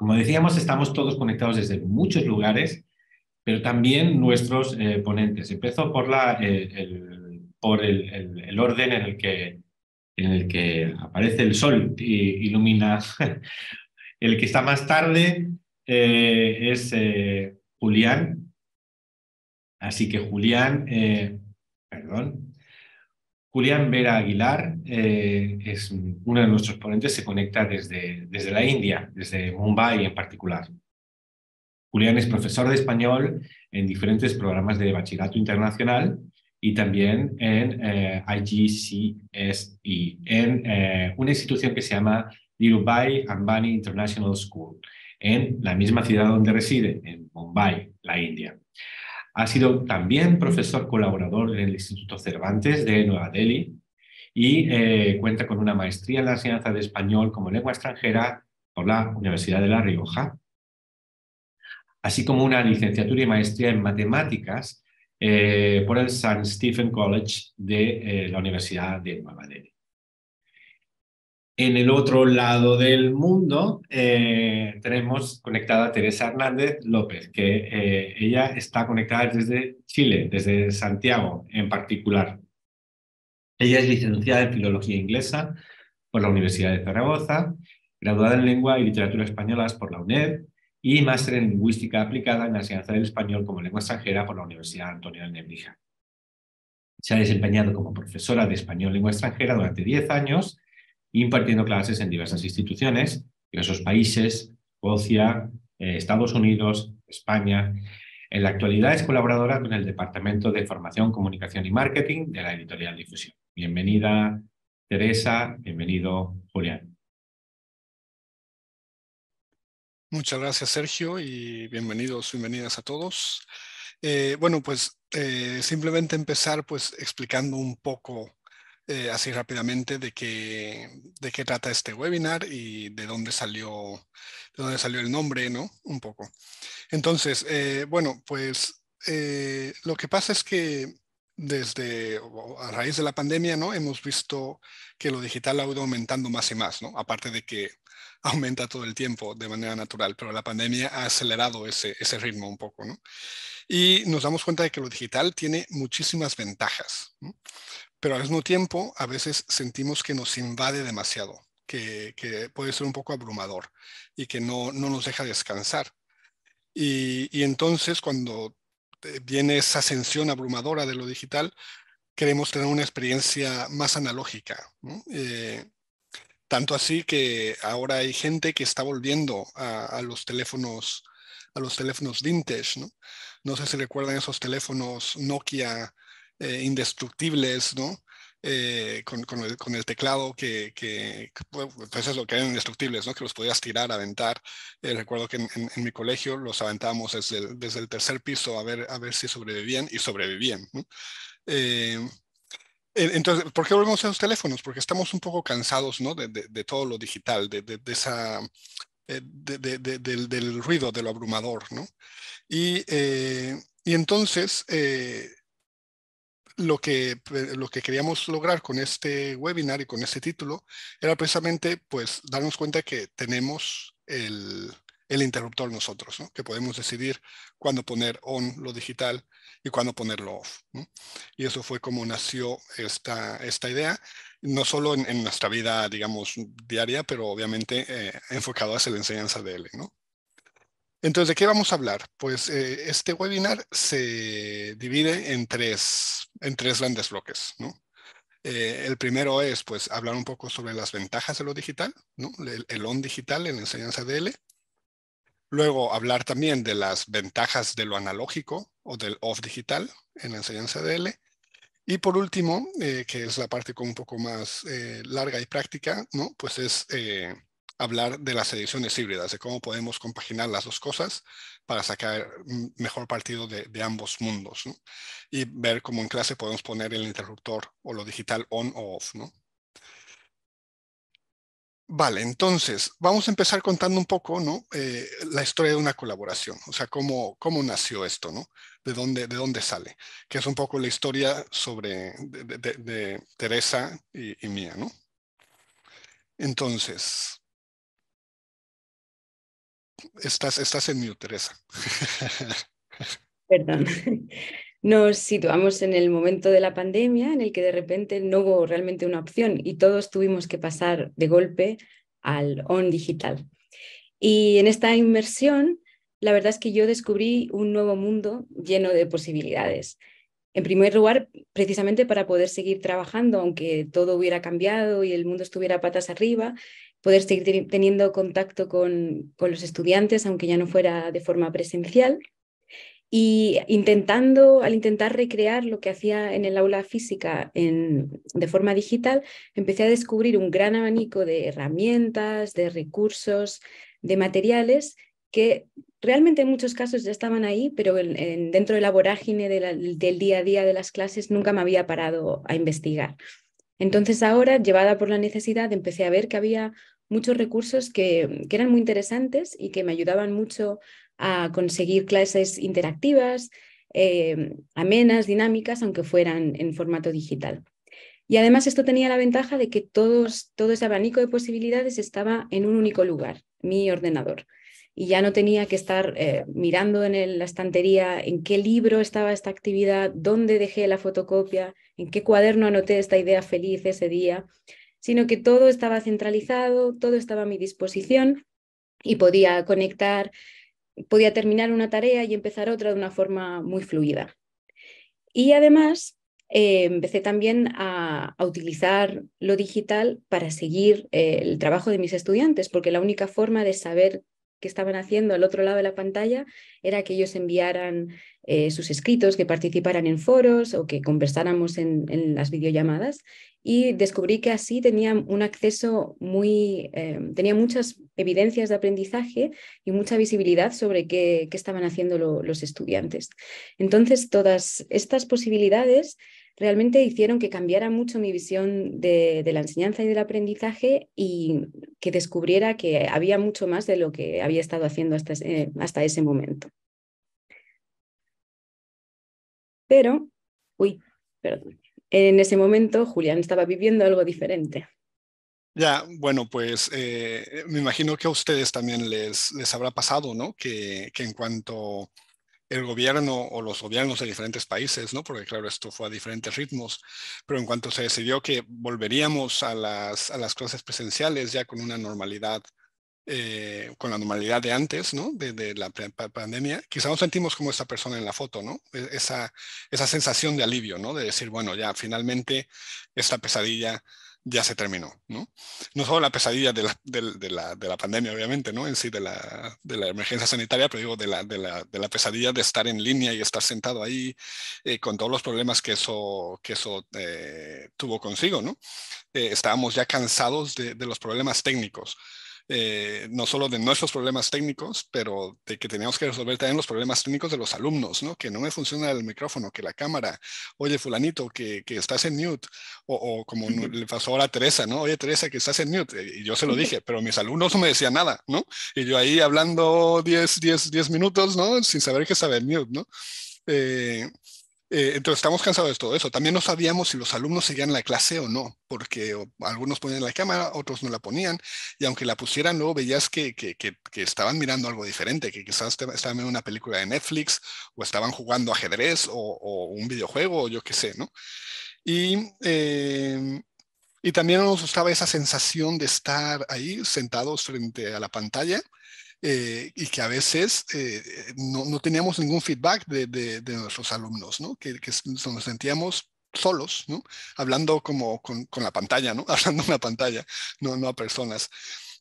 Como decíamos, estamos todos conectados desde muchos lugares, pero también nuestros eh, ponentes. Empezó por, la, eh, el, por el, orden en el, que, en el que aparece el sol y ilumina. el que está más tarde eh, es Julián. Así que Julián, perdón, Julián Vera Aguilar eh, es uno de nuestros ponentes, se conecta desde, desde la India, desde Mumbai en particular. Julián es profesor de español en diferentes programas de bachillerato internacional y también en eh, IGCSE, en eh, una institución que se llama dirubai Ambani International School, en la misma ciudad donde reside, en Mumbai, la India. Ha sido también profesor colaborador en el Instituto Cervantes de Nueva Delhi y eh, cuenta con una maestría en la enseñanza de español como lengua extranjera por la Universidad de La Rioja, así como una licenciatura y maestría en matemáticas eh, por el St. Stephen College de eh, la Universidad de Nueva Delhi. En el otro lado del mundo eh, tenemos conectada a Teresa Hernández López, que eh, ella está conectada desde Chile, desde Santiago en particular. Ella es licenciada en Filología Inglesa por la Universidad de Zaragoza, graduada en Lengua y Literatura Españolas por la UNED y máster en Lingüística Aplicada en la Enseñanza del Español como Lengua Extranjera por la Universidad Antonio de Nebrija. Se ha desempeñado como profesora de español lengua extranjera durante 10 años impartiendo clases en diversas instituciones, diversos países, Escocia, eh, Estados Unidos, España. En la actualidad es colaboradora con el Departamento de Formación, Comunicación y Marketing de la editorial Difusión. Bienvenida, Teresa. Bienvenido, Julián. Muchas gracias, Sergio, y bienvenidos, bienvenidas a todos. Eh, bueno, pues eh, simplemente empezar pues explicando un poco eh, así rápidamente de qué, de qué trata este webinar y de dónde salió, de salió el nombre, ¿no? Un poco. Entonces, eh, bueno, pues eh, lo que pasa es que desde a raíz de la pandemia, ¿no? Hemos visto que lo digital ha ido aumentando más y más, ¿no? Aparte de que aumenta todo el tiempo de manera natural, pero la pandemia ha acelerado ese, ese ritmo un poco, ¿no? Y nos damos cuenta de que lo digital tiene muchísimas ventajas. ¿no? pero al mismo tiempo a veces sentimos que nos invade demasiado, que, puede ser un poco abrumador y que no, no nos deja descansar. Y, entonces cuando eh, viene esa ascensión abrumadora de lo digital, queremos tener una experiencia más analógica. Eh, tanto así que ahora hay gente que está volviendo a, los teléfonos a los teléfonos vintage, ¿no? ¿no? sé si recuerdan esos teléfonos Nokia eh, indestructibles, ¿no? Eh, con, el, teclado que, que, pues es lo que eran indestructibles, ¿no? que los podías tirar, aventar. Eh, recuerdo que en, mi colegio los aventábamos desde el, tercer piso a ver, a ver si sobrevivían y sobrevivían. entonces, ¿por qué volvemos a los teléfonos? Porque estamos un poco cansados ¿no? de, todo lo digital, de, de esa del, ruido, de lo abrumador, ¿no? Y, y entonces lo que, eh, que queríamos lograr con este webinar y con este título era precisamente pues darnos cuenta que tenemos el, interruptor nosotros, que podemos decidir cuándo poner on lo digital y cuándo ponerlo off. Y eso fue como nació esta, esta idea, no solo en, nuestra vida, digamos, diaria, pero obviamente eh, enfocado hacia la enseñanza de él, ¿no? Entonces, ¿de qué vamos a hablar? Pues eh, este webinar se divide en tres, en tres grandes bloques, eh, el primero es, pues, hablar un poco sobre las ventajas de lo digital, El, on digital en la enseñanza DL. Luego, hablar también de las ventajas de lo analógico o del off digital en la enseñanza de DL. Y por último, eh, que es la parte con un poco más larga y práctica, ¿no? Pues es hablar de las ediciones híbridas, de cómo podemos compaginar las dos cosas para sacar mejor partido de, ambos mundos ¿no? y ver cómo en clase podemos poner el interruptor o lo digital on o off. ¿no? Vale, entonces vamos a empezar contando un poco ¿no? Eh, la historia de una colaboración, o sea, cómo, cómo nació esto, ¿no? De dónde, de dónde sale, que es un poco la historia sobre de, Teresa y, y, mía, ¿no? Entonces, Estás, estás en mi Teresa. Perdón. Nos situamos en el momento de la pandemia en el que de repente no hubo realmente una opción y todos tuvimos que pasar de golpe al on digital. Y en esta inmersión, la verdad es que yo descubrí un nuevo mundo lleno de posibilidades. En primer lugar, precisamente para poder seguir trabajando, aunque todo hubiera cambiado y el mundo estuviera patas arriba, poder seguir teniendo contacto con, los estudiantes, aunque ya no fuera de forma presencial. Y intentando, al intentar recrear lo que hacía en el aula física en, de forma digital, empecé a descubrir un gran abanico de herramientas, de recursos, de materiales que realmente en muchos casos ya estaban ahí, pero dentro de la vorágine del día a día de las clases nunca me había parado a investigar. Entonces ahora, llevada por la necesidad, empecé a ver que había muchos recursos que, eran muy interesantes y que me ayudaban mucho a conseguir clases interactivas, eh, amenas, dinámicas, aunque fueran en formato digital. Y además esto tenía la ventaja de que todo ese abanico de posibilidades estaba en un único lugar, mi ordenador. Y ya no tenía que estar eh, mirando en la estantería en qué libro estaba esta actividad, dónde dejé la fotocopia, en qué cuaderno anoté esta idea feliz ese día, sino que todo estaba centralizado, todo estaba a mi disposición y podía conectar, podía terminar una tarea y empezar otra de una forma muy fluida. Y además eh, empecé también a, utilizar lo digital para seguir eh, el trabajo de mis estudiantes, porque la única forma de saber que estaban haciendo al otro lado de la pantalla era que ellos enviaran eh, sus escritos, que participaran en foros o que conversáramos en, las videollamadas. Y descubrí que así tenían un acceso muy, eh, tenía muchas evidencias de aprendizaje y mucha visibilidad sobre qué, qué estaban haciendo los estudiantes. Entonces, todas estas posibilidades realmente hicieron que cambiara mucho mi visión de, la enseñanza y del aprendizaje y que descubriera que había mucho más de lo que había estado haciendo hasta, ese eh, momento. Pero, uy, perdón, en ese momento Julián estaba viviendo algo diferente. Ya, bueno, pues eh, me imagino que a ustedes también les, les habrá pasado, ¿no? Que, que en cuanto el gobierno o los gobiernos de diferentes países, ¿no? Porque claro, esto fue a diferentes ritmos, pero en cuanto se decidió que volveríamos a las, clases presenciales ya con una normalidad, eh, con la normalidad de antes, ¿no? De, la pandemia, quizás nos sentimos como esta persona en la foto, ¿no? E-, esa, esa sensación de alivio, ¿no? De decir, bueno, ya finalmente esta pesadilla ya se terminó, ¿no? No solo la pesadilla de la, de, la, de la pandemia, obviamente, ¿no? En sí, de la, la emergencia sanitaria, pero digo, de la, de, la, pesadilla de estar en línea y estar sentado ahí eh, con todos los problemas que eso, que eso eh, tuvo consigo, ¿no? Eh, estábamos ya cansados de, los problemas técnicos eh, no solo de nuestros problemas técnicos, pero de que teníamos que resolver también los problemas técnicos de los alumnos, ¿no? Que no me funciona el micrófono, que la cámara, oye, fulanito, que, estás en mute, o, como le pasó ahora a Teresa, ¿no? Oye, Teresa, que estás en mute, eh, y yo se lo dije, pero mis alumnos no me decían nada, ¿no? Y yo ahí hablando 10, 10, 10 minutos, ¿no? Sin saber que estaba en mute, ¿no? Eh, eh, entonces estamos cansados de todo eso. También no sabíamos si los alumnos seguían la clase o no, porque algunos ponían la cámara, otros no la ponían, y aunque la pusieran, luego veías que, estaban mirando algo diferente, que quizás estaban viendo una película de Netflix, o estaban jugando ajedrez, o, un videojuego, o yo qué sé, ¿no? Y, em, y también nos gustaba esa sensación de estar ahí sentados frente a la pantalla eh, y que a veces eh, eh, no, no, teníamos ningún feedback de, nuestros alumnos, ¿no? que, nos sentíamos solos, ¿no? hablando como con, la pantalla, ¿no? hablando a una pantalla, no, no a personas.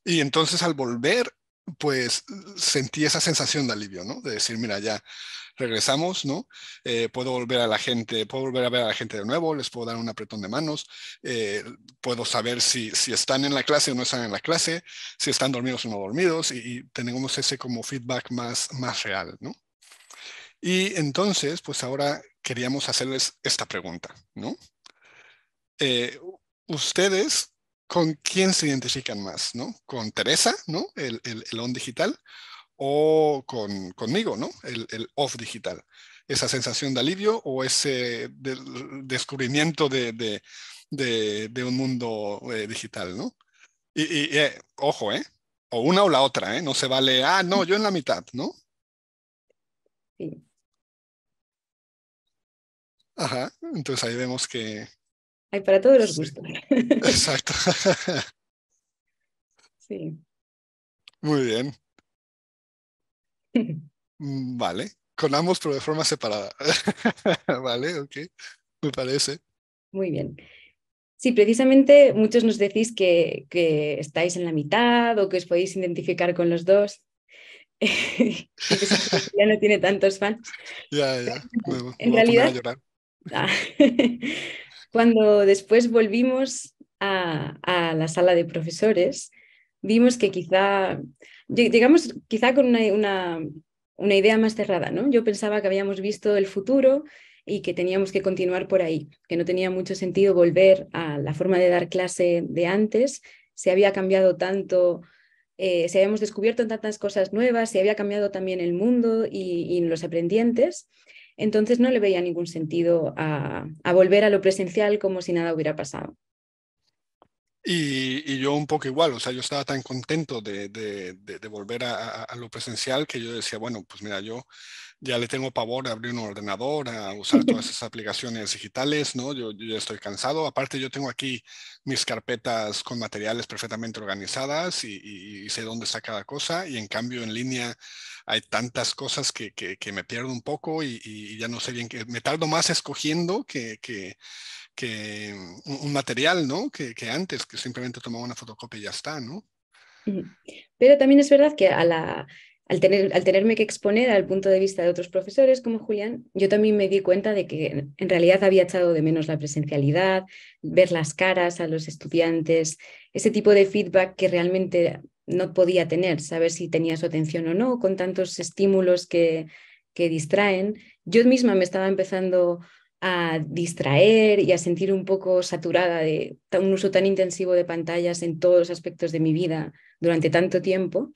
Y entonces al volver pues sentí esa sensación de alivio, ¿no? De decir, mira, ya regresamos, ¿no? Eh, puedo volver a la gente, puedo volver a ver a la gente de nuevo, les puedo dar un apretón de manos, eh, puedo saber si, están en la clase o no están en la clase, si están dormidos o no dormidos, y, tenemos ese como feedback más, más real, ¿no? Y entonces, pues ahora queríamos hacerles esta pregunta, ¿no? Eh, ¿Ustedes con quién se identifican más, ¿no? Con Teresa, ¿no? El, on digital o con, conmigo, ¿no? El, off digital. Esa sensación de alivio o ese descubrimiento de, un mundo eh, digital, ¿no? Y, ojo, ¿eh? O una o la otra, ¿eh? No se vale, ah, no, yo en la mitad, ¿no? Sí. Ajá, entonces ahí vemos que, hay para todos los gustos. Exacto. sí. Muy bien. Mm, vale. Con ambos, pero de forma separada. vale, ok. Me parece. Muy bien. Sí, precisamente muchos nos decís que, que, estáis en la mitad o que os podéis identificar con los dos. Pues, ya no tiene tantos fans. Ya, ya. en realidad, cuando después volvimos a, la sala de profesores, vimos que quizá, llegamos quizá con una, idea más cerrada, ¿no? Yo pensaba que habíamos visto el futuro y que teníamos que continuar por ahí, que no tenía mucho sentido volver a la forma de dar clase de antes, se había cambiado tanto, eh, se habíamos descubierto tantas cosas nuevas, se había cambiado también el mundo y, y los aprendientes, entonces no le veía ningún sentido a, volver a lo presencial como si nada hubiera pasado. Y, yo un poco igual, o sea, yo estaba tan contento de, volver a, lo presencial que yo decía, bueno, pues mira, yo ya le tengo pavor a abrir un ordenador, a usar todas esas aplicaciones digitales, ¿no? Yo, ya estoy cansado. Aparte, yo tengo aquí mis carpetas con materiales perfectamente organizadas y sé dónde está cada cosa. Y en cambio, en línea, hay tantas cosas que, me pierdo un poco y, ya no sé bien qué. Me tardo más escogiendo que, que, un material, ¿no? Que, antes, que simplemente tomaba una fotocopia y ya está, ¿no? Pero también es verdad que al, tener, al, tenerme que exponer al punto de vista de otros profesores como Julián, yo también me di cuenta de que en realidad había echado de menos la presencialidad, ver las caras a los estudiantes, ese tipo de feedback que realmente no podía tener, saber si tenía su atención o no, con tantos estímulos que, que distraen. Yo misma me estaba empezando a distraer y a sentir un poco saturada de un uso tan intensivo de pantallas en todos los aspectos de mi vida durante tanto tiempo.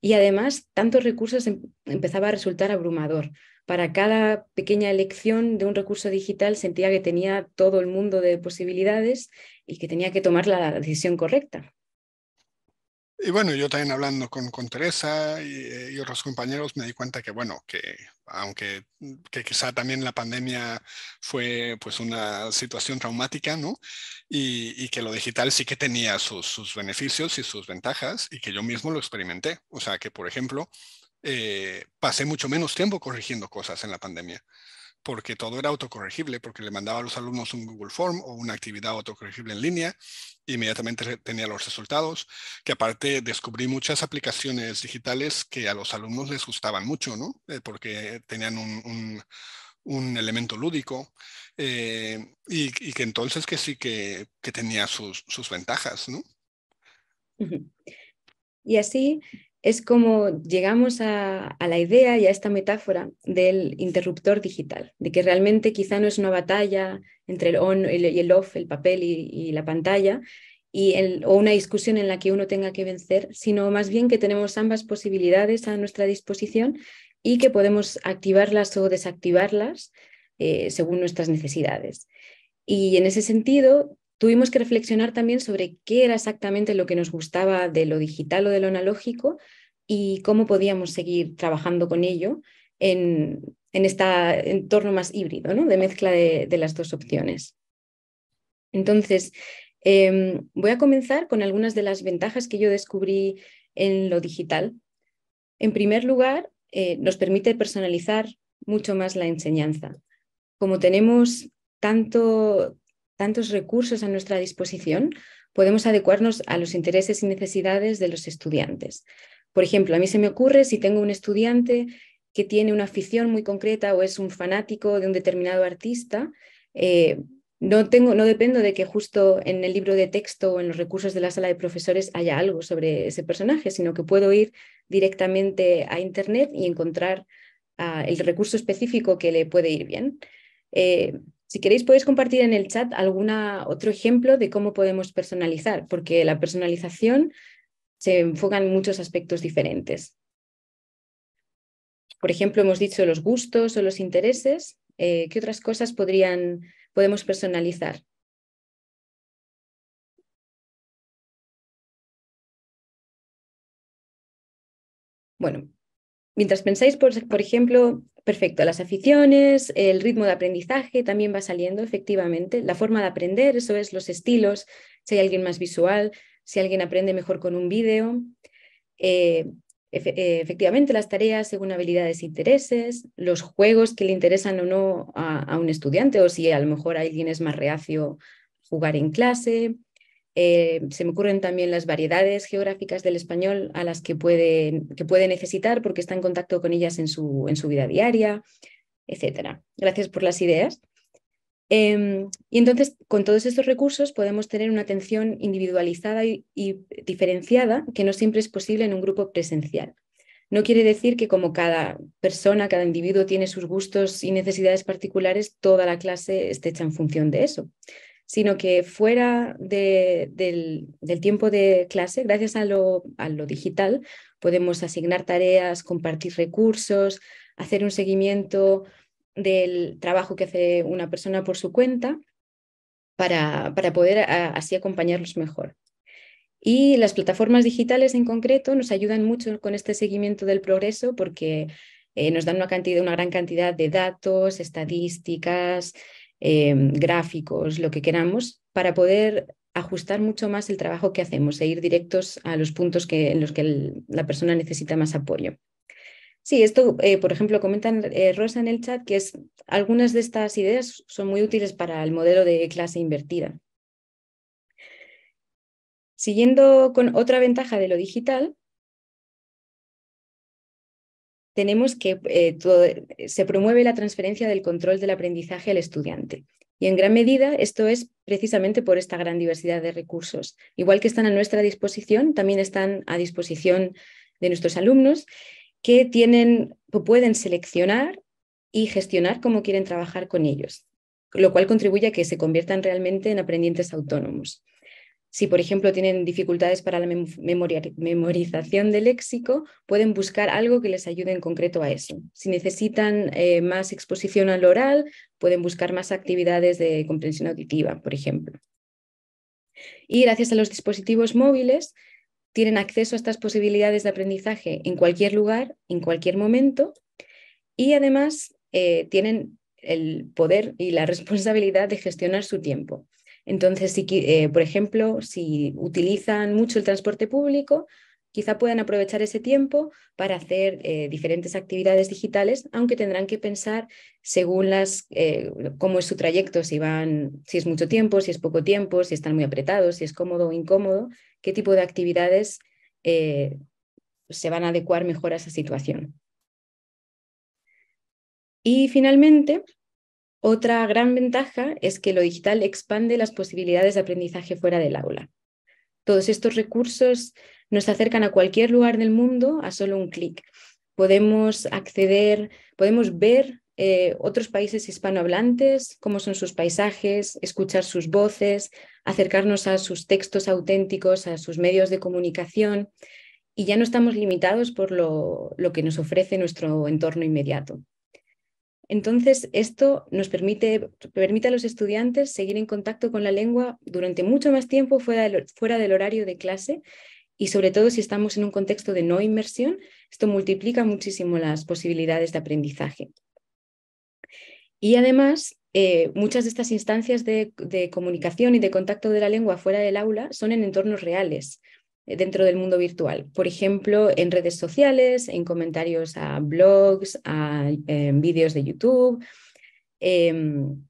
Y además, tantos recursos em, empezaba a resultar abrumador. Para cada pequeña elección de un recurso digital sentía que tenía todo el mundo de posibilidades y que tenía que tomar la decisión correcta. Y bueno, yo también hablando con, con Teresa y, otros compañeros me di cuenta que, bueno, que aunque mm, que quizá también la pandemia fue pues una situación traumática, ¿no? Y, y que lo digital sí que tenía sus, sus, beneficios y sus ventajas y que yo mismo lo experimenté. O sea, que por ejemplo, eh, pasé mucho menos tiempo corrigiendo cosas en la pandemia porque todo era autocorregible, porque le mandaba a los alumnos un Google Form o una actividad autocorregible en línea, e inmediatamente tenía los resultados, que aparte descubrí muchas aplicaciones digitales que a los alumnos les gustaban mucho, ¿no? Eh, porque tenían un, elemento lúdico eh, y, que entonces que sí que, tenía sus, sus, ventajas, ¿no? Y así es como llegamos a, la idea y a esta metáfora del interruptor digital, de que realmente quizá no es una batalla entre el on y el off, el papel y, la pantalla, y o una discusión en la que uno tenga que vencer, sino más bien que tenemos ambas posibilidades a nuestra disposición y que podemos activarlas o desactivarlas eh, según nuestras necesidades. Y en ese sentido, tuvimos que reflexionar también sobre qué era exactamente lo que nos gustaba de lo digital o de lo analógico y cómo podíamos seguir trabajando con ello en, este entorno más híbrido, ¿no? de mezcla de, las dos opciones. Entonces, em, voy a comenzar con algunas de las ventajas que yo descubrí en lo digital. En primer lugar, eh, nos permite personalizar mucho más la enseñanza. Como tenemos tanto, tantos recursos a nuestra disposición, podemos adecuarnos a los intereses y necesidades de los estudiantes. Por ejemplo, a mí se me ocurre si tengo un estudiante que tiene una afición muy concreta o es un fanático de un determinado artista, eh, no, tengo, no dependo de que justo en el libro de texto o en los recursos de la sala de profesores haya algo sobre ese personaje, sino que puedo ir directamente a Internet y encontrar ah, el recurso específico que le puede ir bien. Eh, si queréis, podéis compartir en el chat algún otro ejemplo de cómo podemos personalizar, porque la personalización se enfocan en muchos aspectos diferentes. Por ejemplo, hemos dicho los gustos o los intereses. Eh, ¿Qué otras cosas podrían, podemos personalizar? Bueno, mientras pensáis, por, por ejemplo, perfecto, las aficiones, el ritmo de aprendizaje también va saliendo, efectivamente, la forma de aprender, eso es, los estilos, si hay alguien más visual, si alguien aprende mejor con un vídeo. Eh, eh, efectivamente, las tareas según habilidades e intereses, los juegos que le interesan o no a, un estudiante, o si a lo mejor alguien es más reacio jugar en clase. Eh, se me ocurren también las variedades geográficas del español a las que puede, que puede necesitar porque está en contacto con ellas en su, en su vida diaria, etc. Gracias por las ideas. Em, y entonces, con todos estos recursos podemos tener una atención individualizada y, diferenciada que no siempre es posible en un grupo presencial. No quiere decir que como cada persona, cada individuo tiene sus gustos y necesidades particulares, toda la clase esté hecha en función de eso, sino que fuera del, tiempo de clase, gracias a lo digital, podemos asignar tareas, compartir recursos, hacer un seguimiento, del trabajo que hace una persona por su cuenta para, para poder ah, así acompañarlos mejor. Y las plataformas digitales en concreto nos ayudan mucho con este seguimiento del progreso porque eh, nos dan una, cantidad, una gran cantidad de datos, estadísticas, em, gráficos, lo que queramos, para poder ajustar mucho más el trabajo que hacemos e ir directos a los puntos que, en los que la persona necesita más apoyo. Sí, esto, eh, por ejemplo, comentan eh, Rosa en el chat que es, algunas de estas ideas son muy útiles para el modelo de clase invertida. Siguiendo con otra ventaja de lo digital, tenemos que eh, se promueve la transferencia del control del aprendizaje al estudiante. Y en gran medida esto es precisamente por esta gran diversidad de recursos. Igual que están a nuestra disposición, también están a disposición de nuestros alumnos que tienen o pueden seleccionar y gestionar cómo quieren trabajar con ellos, lo cual contribuye a que se conviertan realmente en aprendientes autónomos. Si, por ejemplo, tienen dificultades para la memorización del léxico, pueden buscar algo que les ayude en concreto a eso. Si necesitan eh, más exposición al oral, pueden buscar más actividades de comprensión auditiva, por ejemplo. Y gracias a los dispositivos móviles, tienen acceso a estas posibilidades de aprendizaje en cualquier lugar, en cualquier momento, y además eh, tienen el poder y la responsabilidad de gestionar su tiempo. Entonces, eh, por ejemplo, si utilizan mucho el transporte público, quizá puedan aprovechar ese tiempo para hacer eh, diferentes actividades digitales, aunque tendrán que pensar según las, eh, cómo es su trayecto, si, van, si es mucho tiempo, si es poco tiempo, si están muy apretados, si es cómodo o incómodo, qué tipo de actividades eh, se van a adecuar mejor a esa situación. Y finalmente, otra gran ventaja es que lo digital expande las posibilidades de aprendizaje fuera del aula. Todos estos recursos nos acercan a cualquier lugar del mundo a solo un clic. Podemos acceder, podemos ver eh, otros países hispanohablantes, cómo son sus paisajes, escuchar sus voces, acercarnos a sus textos auténticos, a sus medios de comunicación y ya no estamos limitados por lo, que nos ofrece nuestro entorno inmediato. Entonces, esto nos permite, permite, a los estudiantes seguir en contacto con la lengua durante mucho más tiempo fuera fuera del horario de clase y sobre todo si estamos en un contexto de no inmersión, esto multiplica muchísimo las posibilidades de aprendizaje. Y además, eh, muchas de estas instancias de, comunicación y de contacto de la lengua fuera del aula son en entornos reales eh, dentro del mundo virtual. Por ejemplo, en redes sociales, en comentarios a blogs, a vídeos de YouTube, em,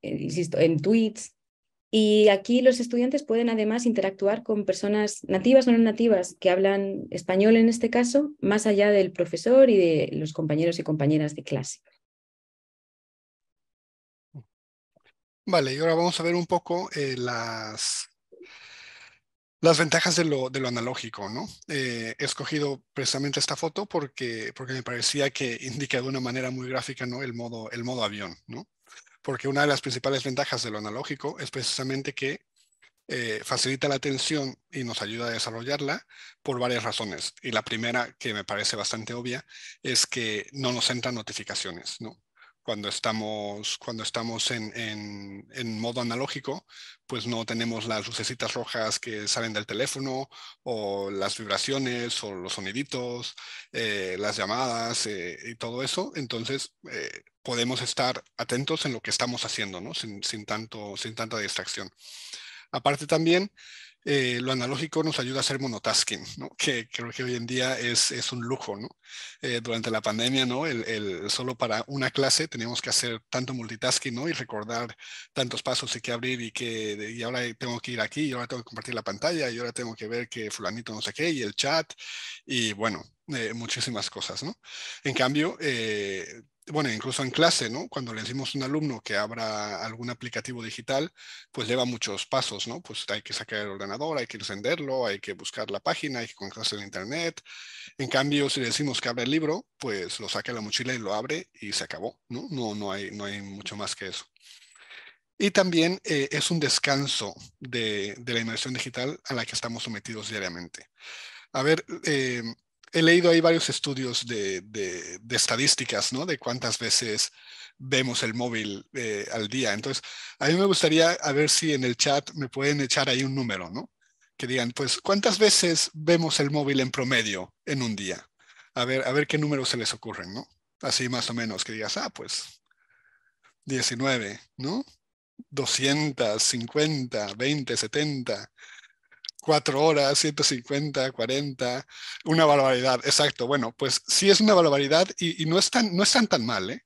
insisto, en tweets, y aquí los estudiantes pueden además interactuar con personas nativas o no nativas que hablan español en este caso, más allá del profesor y de los compañeros y compañeras de clase. Vale, y ahora vamos a ver un poco eh, las, las ventajas de lo, analógico, ¿no? Eh, he escogido precisamente esta foto porque, porque me parecía que indica de una manera muy gráfica, ¿no? El modo, el modo avión, ¿no? porque una de las principales ventajas de lo analógico es precisamente que eh, facilita la atención y nos ayuda a desarrollarla por varias razones. Y la primera, que me parece bastante obvia, es que no nos entran notificaciones, ¿no? cuando estamos, cuando estamos en, en, modo analógico, pues no tenemos las lucecitas rojas que salen del teléfono o las vibraciones o los soniditos, eh, las llamadas eh, y todo eso. Entonces eh, podemos estar atentos en lo que estamos haciendo, Sin, sin, tanto, sin tanta distracción. Aparte también, eh, lo analógico nos ayuda a hacer monotasking, ¿no? que creo que hoy en día es, es un lujo. ¿no? Eh, durante la pandemia, ¿no? El, solo para una clase teníamos que hacer tanto multitasking ¿no? y recordar tantos pasos y que abrir y que y ahora tengo que ir aquí y ahora tengo que compartir la pantalla y ahora tengo que ver que fulanito no sé qué y el chat y bueno, eh, muchísimas cosas, ¿no? En cambio, bueno, incluso en clase, ¿no? Cuando le decimos a un alumno que abra algún aplicativo digital, pues lleva muchos pasos, ¿no? Pues hay que sacar el ordenador, hay que encenderlo, hay que buscar la página, hay que conectarse a internet. En cambio, si le decimos que abra el libro, pues lo saca de la mochila y lo abre y se acabó, ¿no? No, no, hay, no hay mucho más que eso. Y también eh, es un descanso de, la inmersión digital a la que estamos sometidos diariamente. A ver, eh, he leído ahí varios estudios de, estadísticas, ¿no? De cuántas veces vemos el móvil eh, al día. Entonces, a mí me gustaría a ver si en el chat me pueden echar ahí un número, ¿no? Que digan, pues, ¿cuántas veces vemos el móvil en promedio en un día? A ver, a ver qué números se les ocurren, ¿no? Así más o menos, que digas, ah, pues, 19, ¿no? 50, 20, 70 cuatro horas, 150, 40, una barbaridad, exacto. Bueno, pues sí es una barbaridad y, no, están, no están tan mal, ¿eh?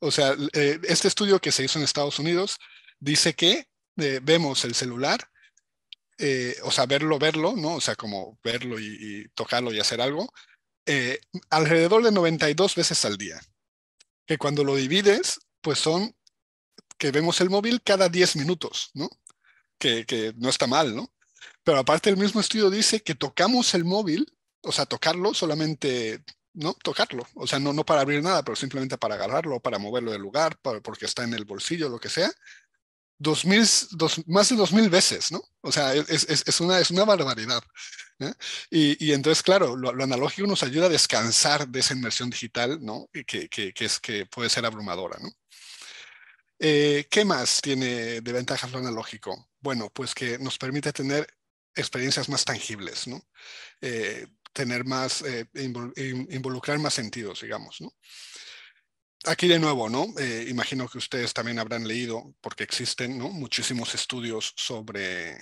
O sea, eh, este estudio que se hizo en Estados Unidos dice que eh, vemos el celular, eh, o sea, verlo, verlo, ¿no? O sea, como verlo y, tocarlo y hacer algo, alrededor de 92 veces al día. Que cuando lo divides, pues son que vemos el móvil cada 10 minutos, ¿no? que no está mal, ¿no? Pero aparte el mismo estudio dice que tocamos el móvil, o sea, tocarlo solamente, ¿no? Tocarlo, o sea, no, no para abrir nada, pero simplemente para agarrarlo, para moverlo del lugar, porque está en el bolsillo, lo que sea. Dos más de dos mil veces, ¿no? O sea, es, una, es una barbaridad. Y, entonces, claro, lo, analógico nos ayuda a descansar de esa inmersión digital, ¿no? Y que, que, es, que puede ser abrumadora, ¿no? Eh, ¿Qué más tiene de ventajas lo analógico? Bueno, pues que nos permite tener experiencias más tangibles, ¿no? Eh, tener más, eh, involucrar más sentidos, digamos, ¿no? Aquí de nuevo, ¿no? Eh, imagino que ustedes también habrán leído, porque existen ¿no? muchísimos estudios sobre,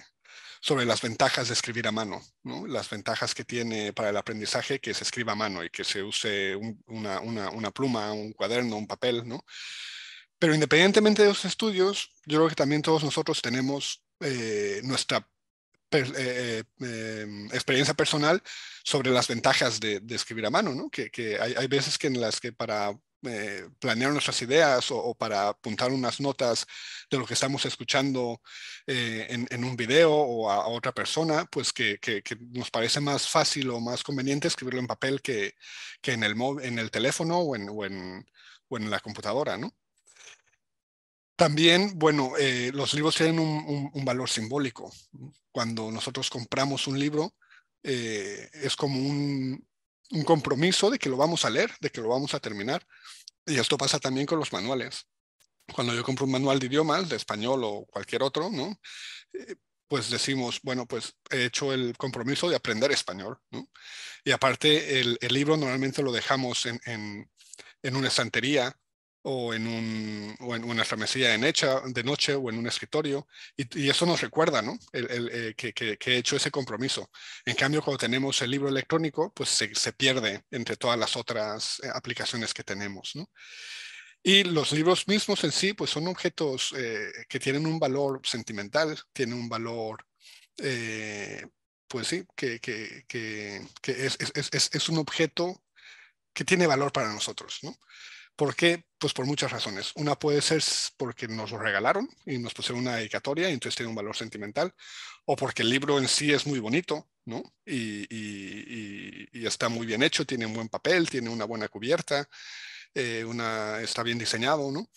sobre las ventajas de escribir a mano, ¿no? Las ventajas que tiene para el aprendizaje que se escriba a mano y que se use una, pluma, un cuaderno, un papel, ¿no? Pero independientemente de los estudios, yo creo que también todos nosotros tenemos nuestra eh, eh, em, experiencia personal sobre las ventajas de, escribir a mano, ¿no? Que, hay, veces que en las que para eh, planear nuestras ideas o, para apuntar unas notas de lo que estamos escuchando en, un video o a, otra persona, pues que, nos parece más fácil o más conveniente escribirlo en papel que, en, el en el teléfono o en la computadora, ¿no? También, bueno, eh, los libros tienen un, valor simbólico. Cuando nosotros compramos un libro, eh, es como un, compromiso de que lo vamos a leer, de que lo vamos a terminar. Y esto pasa también con los manuales. Cuando yo compro un manual de idiomas, de español o cualquier otro, ¿no? Eh, pues decimos, bueno, pues he hecho el compromiso de aprender español, Y aparte, el, libro normalmente lo dejamos en, en una estantería o en, un, o en una framesilla de, noche o en un escritorio. Y, eso nos recuerda ¿no? el, eh, que, que, he hecho ese compromiso. En cambio, cuando tenemos el libro electrónico, pues se, pierde entre todas las otras eh, aplicaciones que tenemos. ¿no? Y los libros mismos en sí, pues son objetos eh, que tienen un valor sentimental, tienen un valor... pues sí, que, que, que, es, es, es, un objeto que tiene valor para nosotros, ¿no? Porque pues por muchas razones. Una puede ser porque nos lo regalaron y nos pusieron una dedicatoria y entonces tiene un valor sentimental, o porque el libro en sí es muy bonito, ¿no? Y, está muy bien hecho, tiene un buen papel, tiene una buena cubierta, eh, una, está bien diseñado, ¿no?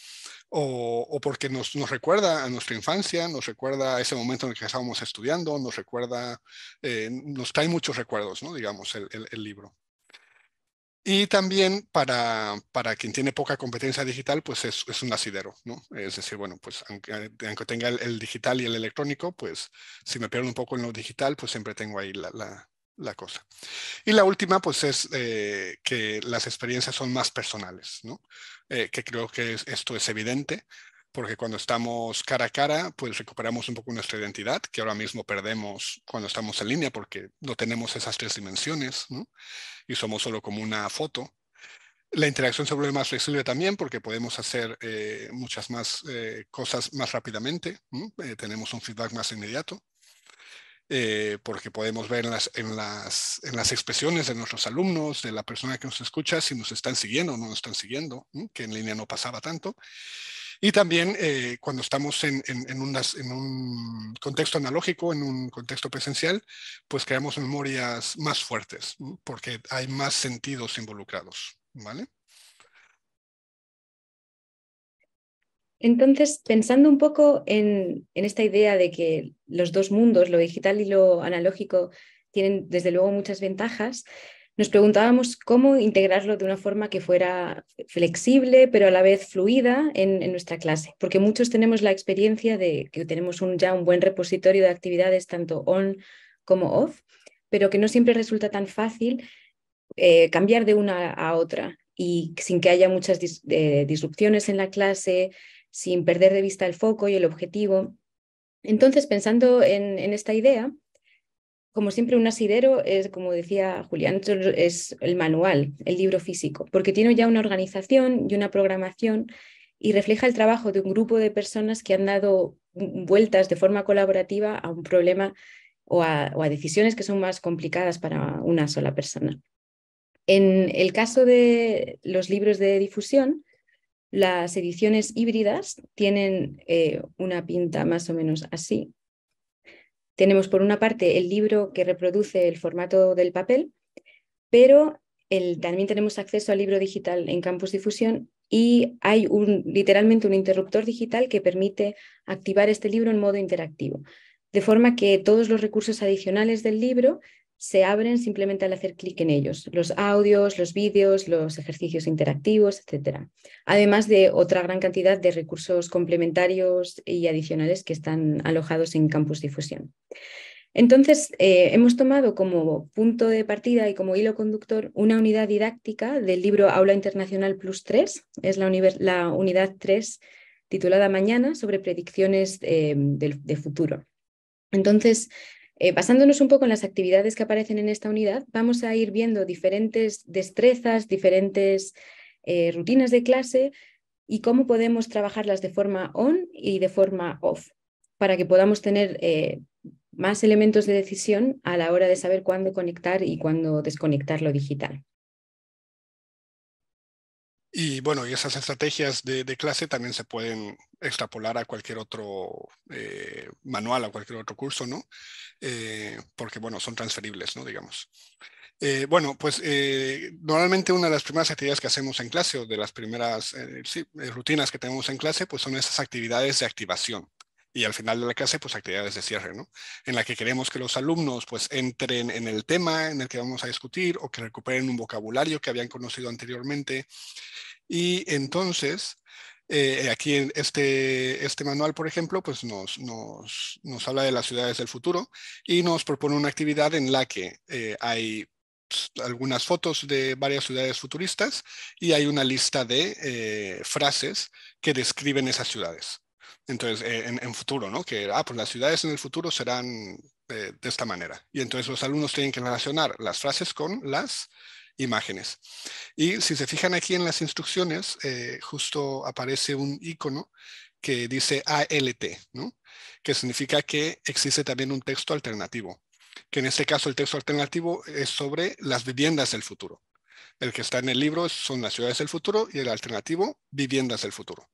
O, porque nos, recuerda a nuestra infancia, nos recuerda a ese momento en el que estábamos estudiando, nos recuerda, eh, nos trae muchos recuerdos, ¿no? Digamos, el libro. Y también para, para quien tiene poca competencia digital, pues es, es un asidero, ¿no? Es decir, bueno, pues aunque, tenga el, digital y el electrónico, pues si me pierdo un poco en lo digital, pues siempre tengo ahí la, la, cosa. Y la última, pues es eh, que las experiencias son más personales, ¿no? Eh, que creo que esto es evidente porque cuando estamos cara a cara, pues recuperamos un poco nuestra identidad, que ahora mismo perdemos cuando estamos en línea, porque no tenemos esas tres dimensiones, ¿no? Y somos solo como una foto. La interacción se vuelve más flexible también porque podemos hacer eh, muchas más eh, cosas más rápidamente, eh, tenemos un feedback más inmediato. porque podemos ver en las, en, las, en las expresiones de nuestros alumnos, de la persona que nos escucha, si nos están siguiendo o no nos están siguiendo, que en línea no pasaba tanto. Y también eh, cuando estamos en, un contexto analógico, en un contexto presencial, pues creamos memorias más fuertes, porque hay más sentidos involucrados. ¿vale? Entonces, pensando un poco en, en, esta idea de que los dos mundos, lo digital y lo analógico, tienen desde luego muchas ventajas, nos preguntábamos cómo integrarlo de una forma que fuera flexible, pero a la vez fluida en, nuestra clase, porque muchos tenemos la experiencia de que tenemos un, ya un buen repositorio de actividades, tanto on como off, pero que no siempre resulta tan fácil eh, cambiar de una a otra y sin que haya muchas eh, disrupciones en la clase, sin perder de vista el foco y el objetivo. Entonces, pensando en esta idea, como siempre, un asidero es, como decía Julián, es el manual, el libro físico, porque tiene ya una organización y una programación y refleja el trabajo de un grupo de personas que han dado vueltas de forma colaborativa a un problema o a, decisiones que son más complicadas para una sola persona. En el caso de los libros de difusión, las ediciones híbridas tienen eh, una pinta más o menos así, tenemos por una parte el libro que reproduce el formato del papel, pero también tenemos acceso al libro digital en Campus Difusión y hay un, literalmente un interruptor digital que permite activar este libro en modo interactivo, de forma que todos los recursos adicionales del libro se abren simplemente al hacer clic en ellos, los audios, los vídeos, los ejercicios interactivos, etc. Además de otra gran cantidad de recursos complementarios y adicionales que están alojados en Campus Difusión. Entonces, eh, hemos tomado como punto de partida y como hilo conductor una unidad didáctica del libro Aula Internacional Plus 3, es la, unidad 3 titulada Mañana sobre predicciones eh, de, de futuro. Entonces, eh, basándonos un poco en las actividades que aparecen en esta unidad, vamos a ir viendo diferentes destrezas, diferentes eh, rutinas de clase y cómo podemos trabajarlas de forma on y de forma off, para que podamos tener eh, más elementos de decisión a la hora de saber cuándo conectar y cuándo desconectar lo digital. Y bueno, y esas estrategias de, clase también se pueden extrapolar a cualquier otro eh, manual, a cualquier otro curso, ¿no? Eh, porque, bueno, son transferibles, ¿no? Digamos. Eh, bueno, pues normalmente una de las primeras actividades que hacemos en clase o de las primeras rutinas que tenemos en clase, pues son esas actividades de activación y al final de la clase, pues actividades de cierre, ¿no? En la que queremos que los alumnos pues entren en el tema en el que vamos a discutir o que recuperen un vocabulario que habían conocido anteriormente y entonces, eh, aquí en este, este, manual, por ejemplo, pues nos, habla de las ciudades del futuro y nos propone una actividad en la que eh, hay algunas fotos de varias ciudades futuristas y hay una lista de eh, frases que describen esas ciudades. Entonces, en, futuro, ¿no? Que, ah, pues las ciudades en el futuro serán de esta manera. Y entonces los alumnos tienen que relacionar las frases con las imágenes. Y si se fijan aquí en las instrucciones, eh, justo aparece un icono que dice ALT, ¿no? que significa que existe también un texto alternativo, que en este caso el texto alternativo es sobre las viviendas del futuro. El que está en el libro son las ciudades del futuro y el alternativo, viviendas del futuro.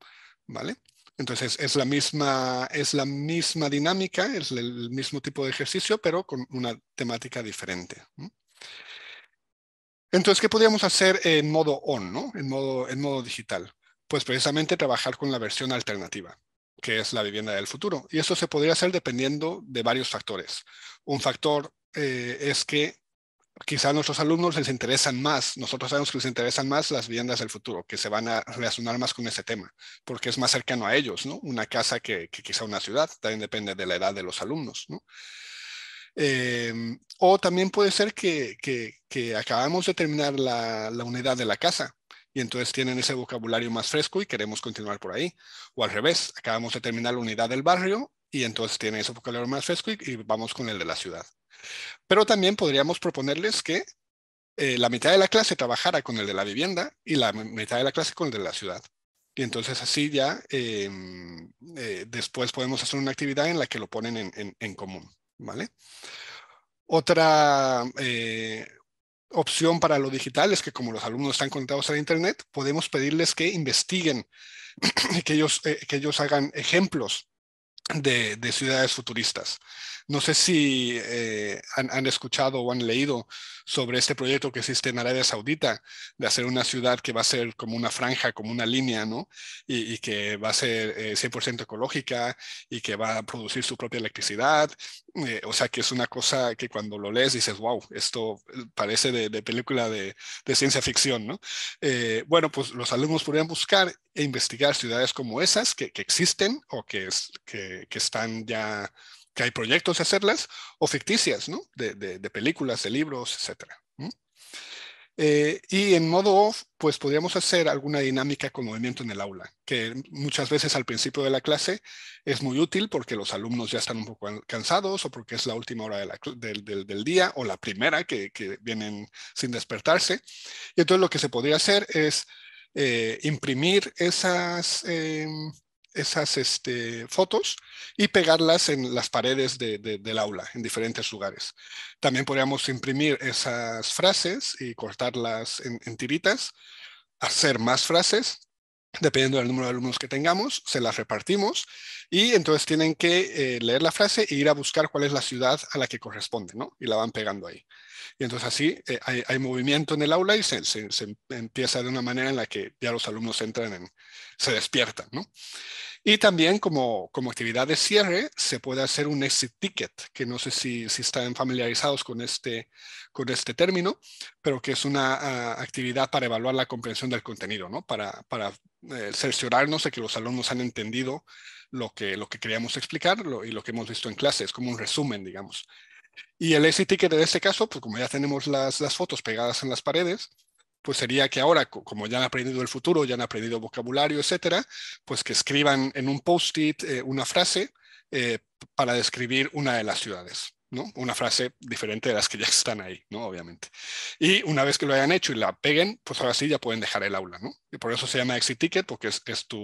¿Vale? Entonces es la misma, es la misma dinámica, es el mismo tipo de ejercicio, pero con una temática diferente. Entonces, ¿qué podríamos hacer en modo on, ¿no? en, modo, en modo digital? Pues precisamente trabajar con la versión alternativa, que es la vivienda del futuro. Y esto se podría hacer dependiendo de varios factores. Un factor eh, es que quizá a nuestros alumnos les interesan más, nosotros sabemos que les interesan más las viviendas del futuro, que se van a relacionar más con ese tema, porque es más cercano a ellos, ¿no? Una casa que, que quizá una ciudad, también depende de la edad de los alumnos, ¿no? Em, o también puede ser que, acabamos de terminar la, unidad de la casa y entonces tienen ese vocabulario más fresco y queremos continuar por ahí. O al revés, acabamos de terminar la unidad del barrio y entonces tienen ese vocabulario más fresco y, vamos con el de la ciudad. Pero también podríamos proponerles que eh, la mitad de la clase trabajara con el de la vivienda y la mitad de la clase con el de la ciudad. Y entonces así ya em, eh, después podemos hacer una actividad en la que lo ponen en común. Otra eh, opción para lo digital es que como los alumnos están conectados a Internet, podemos pedirles que investiguen, que, ellos, eh, que ellos hagan ejemplos de ciudades futuristas. No sé si eh, han, escuchado o han leído sobre este proyecto que existe en Arabia Saudita de hacer una ciudad que va a ser como una franja, como una línea, ¿no? Y, que va a ser 100% eh, ecológica y que va a producir su propia electricidad. Eh, o sea, que es una cosa que cuando lo lees dices, wow, esto parece de, película de, ciencia ficción, ¿no? bueno, pues los alumnos podrían buscar e investigar ciudades como esas que, existen o que, que están ya que hay proyectos de hacerlas, o ficticias, ¿no? De, películas, de libros, etc. Eh, y en modo off, pues podríamos hacer alguna dinámica con movimiento en el aula, que muchas veces al principio de la clase es muy útil porque los alumnos ya están un poco cansados o porque es la última hora del, día o la primera que, vienen sin despertarse. Y entonces lo que se podría hacer es eh, imprimir esas... Em, esas este, fotos y pegarlas en las paredes de, del aula, en diferentes lugares. También podríamos imprimir esas frases y cortarlas en tiritas, hacer más frases, dependiendo del número de alumnos que tengamos, se las repartimos y entonces tienen que eh, leer la frase e ir a buscar cuál es la ciudad a la que corresponde, ¿no? Y la van pegando ahí. Y entonces así eh, hay, movimiento en el aula y se, se, empieza de una manera en la que ya los alumnos entran en, se despiertan, ¿no? Y también como, como actividad de cierre se puede hacer un exit ticket, que no sé si, si están familiarizados con este, con este término, pero que es una ah, actividad para evaluar la comprensión del contenido, ¿no? Para, para eh, cerciorarnos de que los alumnos han entendido lo que, lo que queríamos explicar y lo que hemos visto en clase. Es como un resumen, digamos. Y el exit Ticket de este caso, pues como ya tenemos las, fotos pegadas en las paredes, pues sería que ahora, como ya han aprendido el futuro, ya han aprendido vocabulario, etcétera, pues que escriban en un post-it eh, una frase eh, para describir una de las ciudades. Una frase diferente de las que ya están ahí, ¿no? Obviamente. Y una vez que lo hayan hecho y la peguen, pues ahora sí ya pueden dejar el aula, ¿no? Y por eso se llama exit ticket, porque es, tu,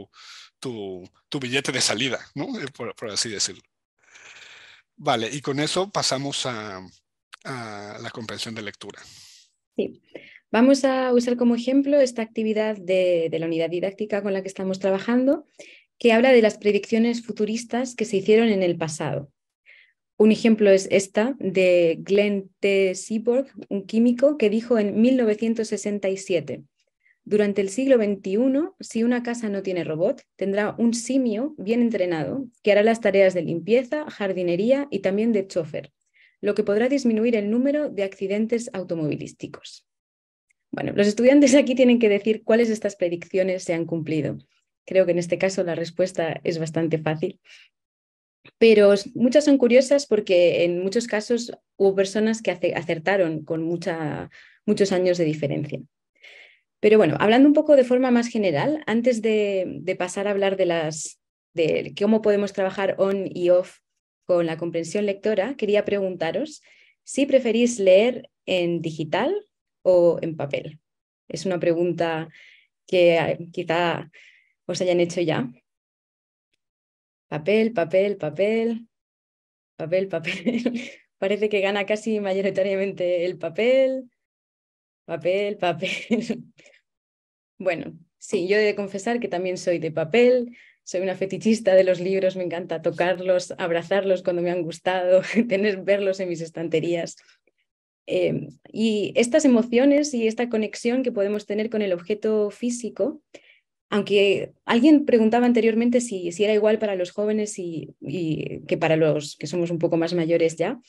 billete de salida, ¿no? Eh, por, así decirlo. Vale, y con eso pasamos a, la comprensión de lectura. Sí. Vamos a usar como ejemplo esta actividad de la unidad didáctica con la que estamos trabajando, que habla de las predicciones futuristas que se hicieron en el pasado. Un ejemplo es esta de Glenn T. Seaborg, un químico que dijo en 1967, durante el siglo XXI, si una casa no tiene robot, tendrá un simio bien entrenado que hará las tareas de limpieza, jardinería y también de chofer, lo que podrá disminuir el número de accidentes automovilísticos. Bueno, los estudiantes aquí tienen que decir cuáles de estas predicciones se han cumplido. Creo que en este caso la respuesta es bastante fácil pero muchas son curiosas porque en muchos casos hubo personas que acertaron con muchos años de diferencia. Pero bueno, hablando un poco de forma más general, antes de, pasar a hablar de, las, de cómo podemos trabajar on y off con la comprensión lectora, quería preguntaros si preferís leer en digital o en papel. Es una pregunta que eh, quizá os hayan hecho ya, Papel, papel, papel, papel, papel. Parece que gana casi mayoritariamente el papel, papel, papel. bueno, sí, yo he de confesar que también soy de papel, soy una fetichista de los libros, me encanta tocarlos, abrazarlos cuando me han gustado, verlos en mis estanterías. Em, y estas emociones y esta conexión que podemos tener con el objeto físico aunque alguien preguntaba anteriormente si, era igual para los jóvenes y, que para los que somos un poco más mayores ya,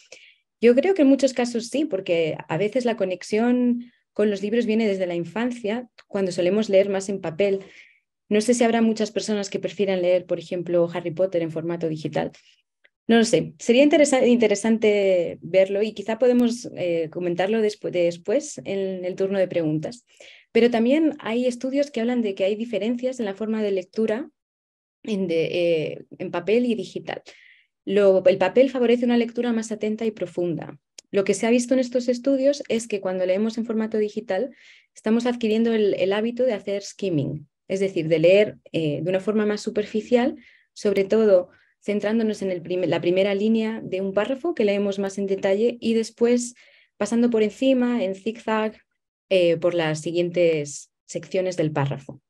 yo creo que en muchos casos sí, porque a veces la conexión con los libros viene desde la infancia, cuando solemos leer más en papel. No sé si habrá muchas personas que prefieran leer, por ejemplo, Harry Potter en formato digital. No lo sé, sería interesante verlo y quizá podemos eh, comentarlo después en el turno de preguntas. Pero también hay estudios que hablan de que hay diferencias en la forma de lectura en, eh, papel y digital. el papel favorece una lectura más atenta y profunda. Lo que se ha visto en estos estudios es que cuando leemos en formato digital estamos adquiriendo el, hábito de hacer skimming, es decir, de leer eh, de una forma más superficial, sobre todo centrándonos en la primera línea de un párrafo que leemos más en detalle y después pasando por encima en zigzag eh, por las siguientes secciones del párrafo.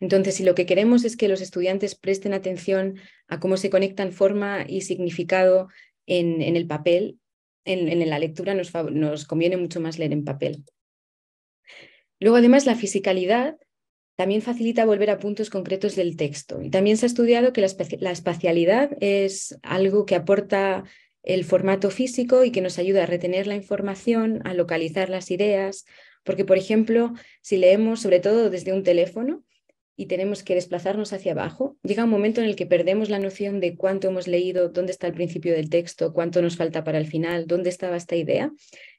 Entonces, si lo que queremos es que los estudiantes presten atención a cómo se conectan forma y significado en, el papel, en, la lectura nos, conviene mucho más leer en papel. Luego, además, la fisicalidad también facilita volver a puntos concretos del texto. Y también se ha estudiado que la espacialidad es algo que aporta el formato físico y que nos ayuda a retener la información, a localizar las ideas, porque, por ejemplo, si leemos sobre todo desde un teléfono y tenemos que desplazarnos hacia abajo, llega un momento en el que perdemos la noción de cuánto hemos leído, dónde está el principio del texto, cuánto nos falta para el final, dónde estaba esta idea.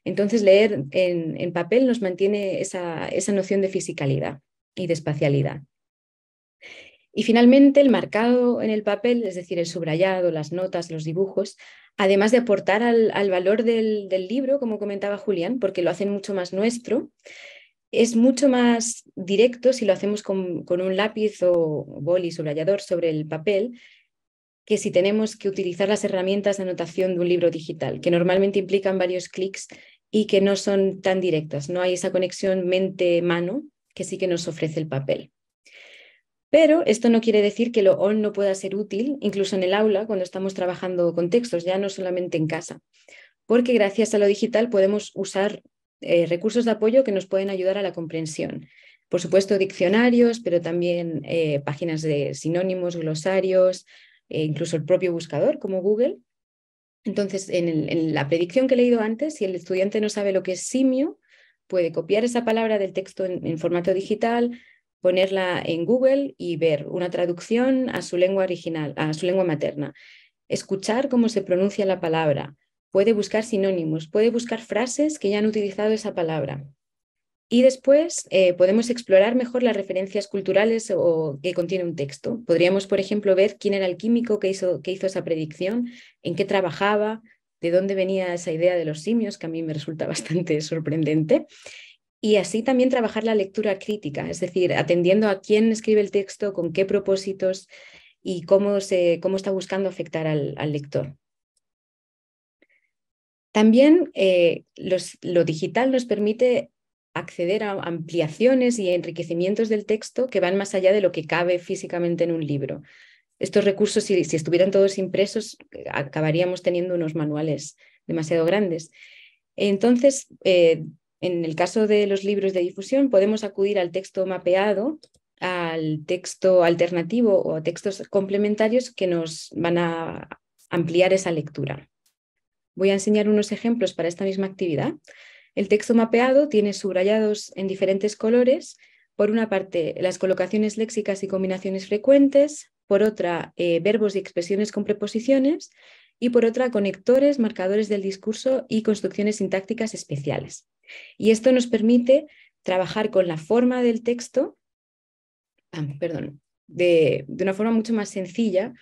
Entonces, leer en, papel nos mantiene esa, esa noción de fisicalidad y de espacialidad. Y finalmente, el marcado en el papel, es decir, el subrayado, las notas, los dibujos, además de aportar al, valor del, libro, como comentaba Julián, porque lo hacen mucho más nuestro, es mucho más directo si lo hacemos con, con un lápiz o boli subrayador sobre el papel que si tenemos que utilizar las herramientas de anotación de un libro digital, que normalmente implican varios clics y que no son tan directas, no hay esa conexión mente-mano que sí que nos ofrece el papel. Pero esto no quiere decir que lo on no pueda ser útil, incluso en el aula, cuando estamos trabajando con textos, ya no solamente en casa, porque gracias a lo digital podemos usar eh, recursos de apoyo que nos pueden ayudar a la comprensión. Por supuesto, diccionarios, pero también eh, páginas de sinónimos, glosarios, e incluso el propio buscador como Google. Entonces, en, la predicción que he leído antes, si el estudiante no sabe lo que es simio, puede copiar esa palabra del texto en formato digital, ponerla en Google y ver una traducción a su lengua original, a su lengua materna, escuchar cómo se pronuncia la palabra, puede buscar sinónimos, puede buscar frases que ya han utilizado esa palabra. Y después eh, podemos explorar mejor las referencias culturales o que contiene un texto. Podríamos, por ejemplo, ver quién era el químico que hizo, que hizo esa predicción, en qué trabajaba, de dónde venía esa idea de los simios, que a mí me resulta bastante sorprendente. Y así también trabajar la lectura crítica, es decir, atendiendo a quién escribe el texto, con qué propósitos y cómo, se, cómo está buscando afectar al, lector. También eh, lo digital nos permite acceder a ampliaciones y enriquecimientos del texto que van más allá de lo que cabe físicamente en un libro. Estos recursos, si, estuvieran todos impresos, acabaríamos teniendo unos manuales demasiado grandes. Entonces, eh, en el caso de los libros de difusión, podemos acudir al texto mapeado, al texto alternativo o a textos complementarios que nos van a ampliar esa lectura. Voy a enseñar unos ejemplos para esta misma actividad. El texto mapeado tiene subrayados en diferentes colores, por una parte, las colocaciones léxicas y combinaciones frecuentes, por otra, eh, verbos y expresiones con preposiciones, y por otra, conectores, marcadores del discurso y construcciones sintácticas especiales. Y esto nos permite trabajar con la forma del texto, ah, perdón, de, una forma mucho más sencilla.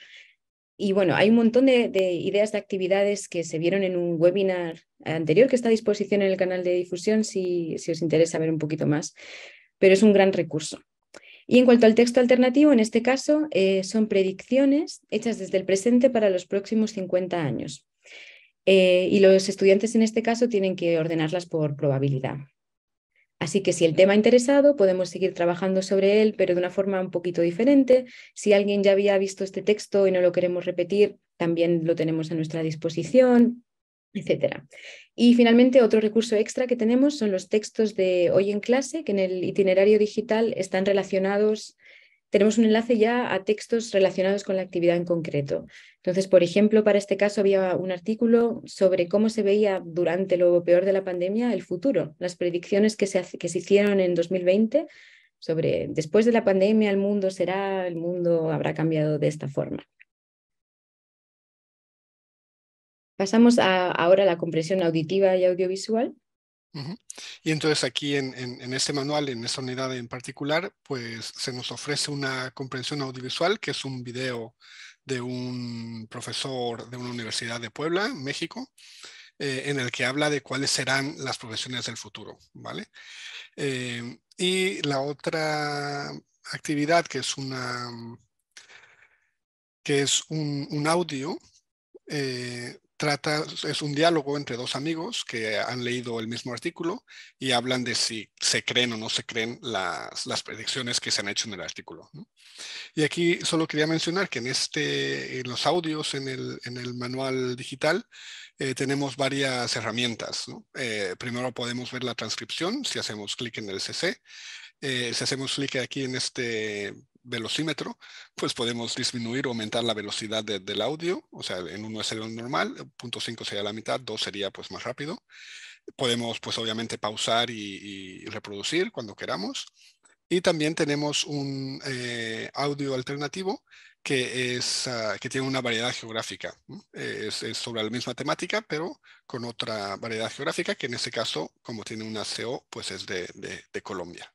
Y bueno, hay un montón de, ideas de actividades que se vieron en un webinar anterior que está a disposición en el canal de difusión si, os interesa ver un poquito más, pero es un gran recurso. Y en cuanto al texto alternativo, en este caso eh, son predicciones hechas desde el presente para los próximos 50 años. Eh, y los estudiantes en este caso tienen que ordenarlas por probabilidad. Así que si el tema ha interesado, podemos seguir trabajando sobre él, pero de una forma un poquito diferente. Si alguien ya había visto este texto y no lo queremos repetir, también lo tenemos a nuestra disposición, etc. Y finalmente, otro recurso extra que tenemos son los textos de hoy en clase, que en el itinerario digital están relacionados tenemos un enlace ya a textos relacionados con la actividad en concreto. Entonces, por ejemplo, para este caso había un artículo sobre cómo se veía durante lo peor de la pandemia el futuro, las predicciones que se, hicieron en 2020 sobre después de la pandemia el mundo será, el mundo habrá cambiado de esta forma. Pasamos a, ahora a la compresión auditiva y audiovisual. Y entonces aquí en, este manual, en esta unidad en particular, pues se nos ofrece una comprensión audiovisual que es un video de un profesor de una universidad de Puebla, México, eh, en el que habla de cuáles serán las profesiones del futuro, ¿vale? Eh, y la otra actividad que es una que es un, audio eh, trata, es un diálogo entre dos amigos que han leído el mismo artículo y hablan de si se creen o no se creen las, predicciones que se han hecho en el artículo. Y aquí solo quería mencionar que en, este, en los audios, en el, manual digital, eh, tenemos varias herramientas. Eh, primero podemos ver la transcripción si hacemos clic en el CC. Eh, si hacemos clic aquí en este velocímetro, pues podemos disminuir o aumentar la velocidad del audio, o sea, en uno es el normal, 0.5 sería la mitad, 2 sería pues más rápido. Podemos pues obviamente pausar y, reproducir cuando queramos. Y también tenemos un eh, audio alternativo que, es, ah, que tiene una variedad geográfica. Es, sobre la misma temática, pero con otra variedad geográfica, que en ese caso, como tiene una CO, pues es de, Colombia.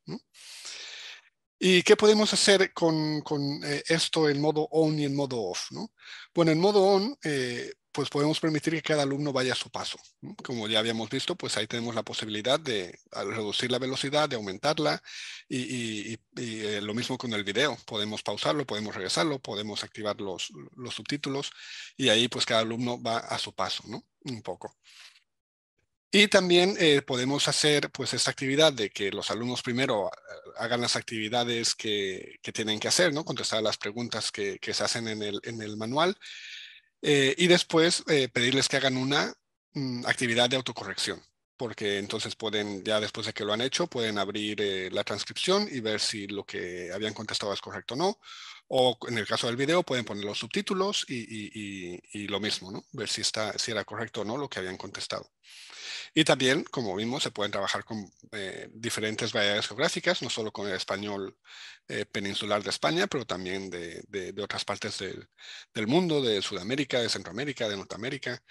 ¿Y qué podemos hacer con, eh, esto en modo on y en modo off? Bueno, en modo on, eh, pues podemos permitir que cada alumno vaya a su paso. Como ya habíamos visto, pues ahí tenemos la posibilidad de reducir la velocidad, de aumentarla, y, eh, lo mismo con el video. Podemos pausarlo, podemos regresarlo, podemos activar los, los subtítulos, y ahí pues cada alumno va a su paso, ¿no? Un poco. Y también eh, podemos hacer pues esta actividad de que los alumnos primero eh, hagan las actividades que, que tienen que hacer, ¿no? Contestar las preguntas que, se hacen en el, en el manual. Eh, y después pedirles que hagan una mm, actividad de autocorrección, porque entonces pueden, ya después de que lo han hecho, pueden abrir la transcripción y ver si lo que habían contestado es correcto o no, o en el caso del video pueden poner los subtítulos y, lo mismo, ¿no? Ver si, está, si era correcto o no lo que habían contestado. Y también, como vimos, se pueden trabajar con eh, diferentes variedades geográficas, no solo con el español eh, peninsular de España, pero también de, otras partes del, mundo, de Sudamérica, de Centroamérica, de Norteamérica, etc.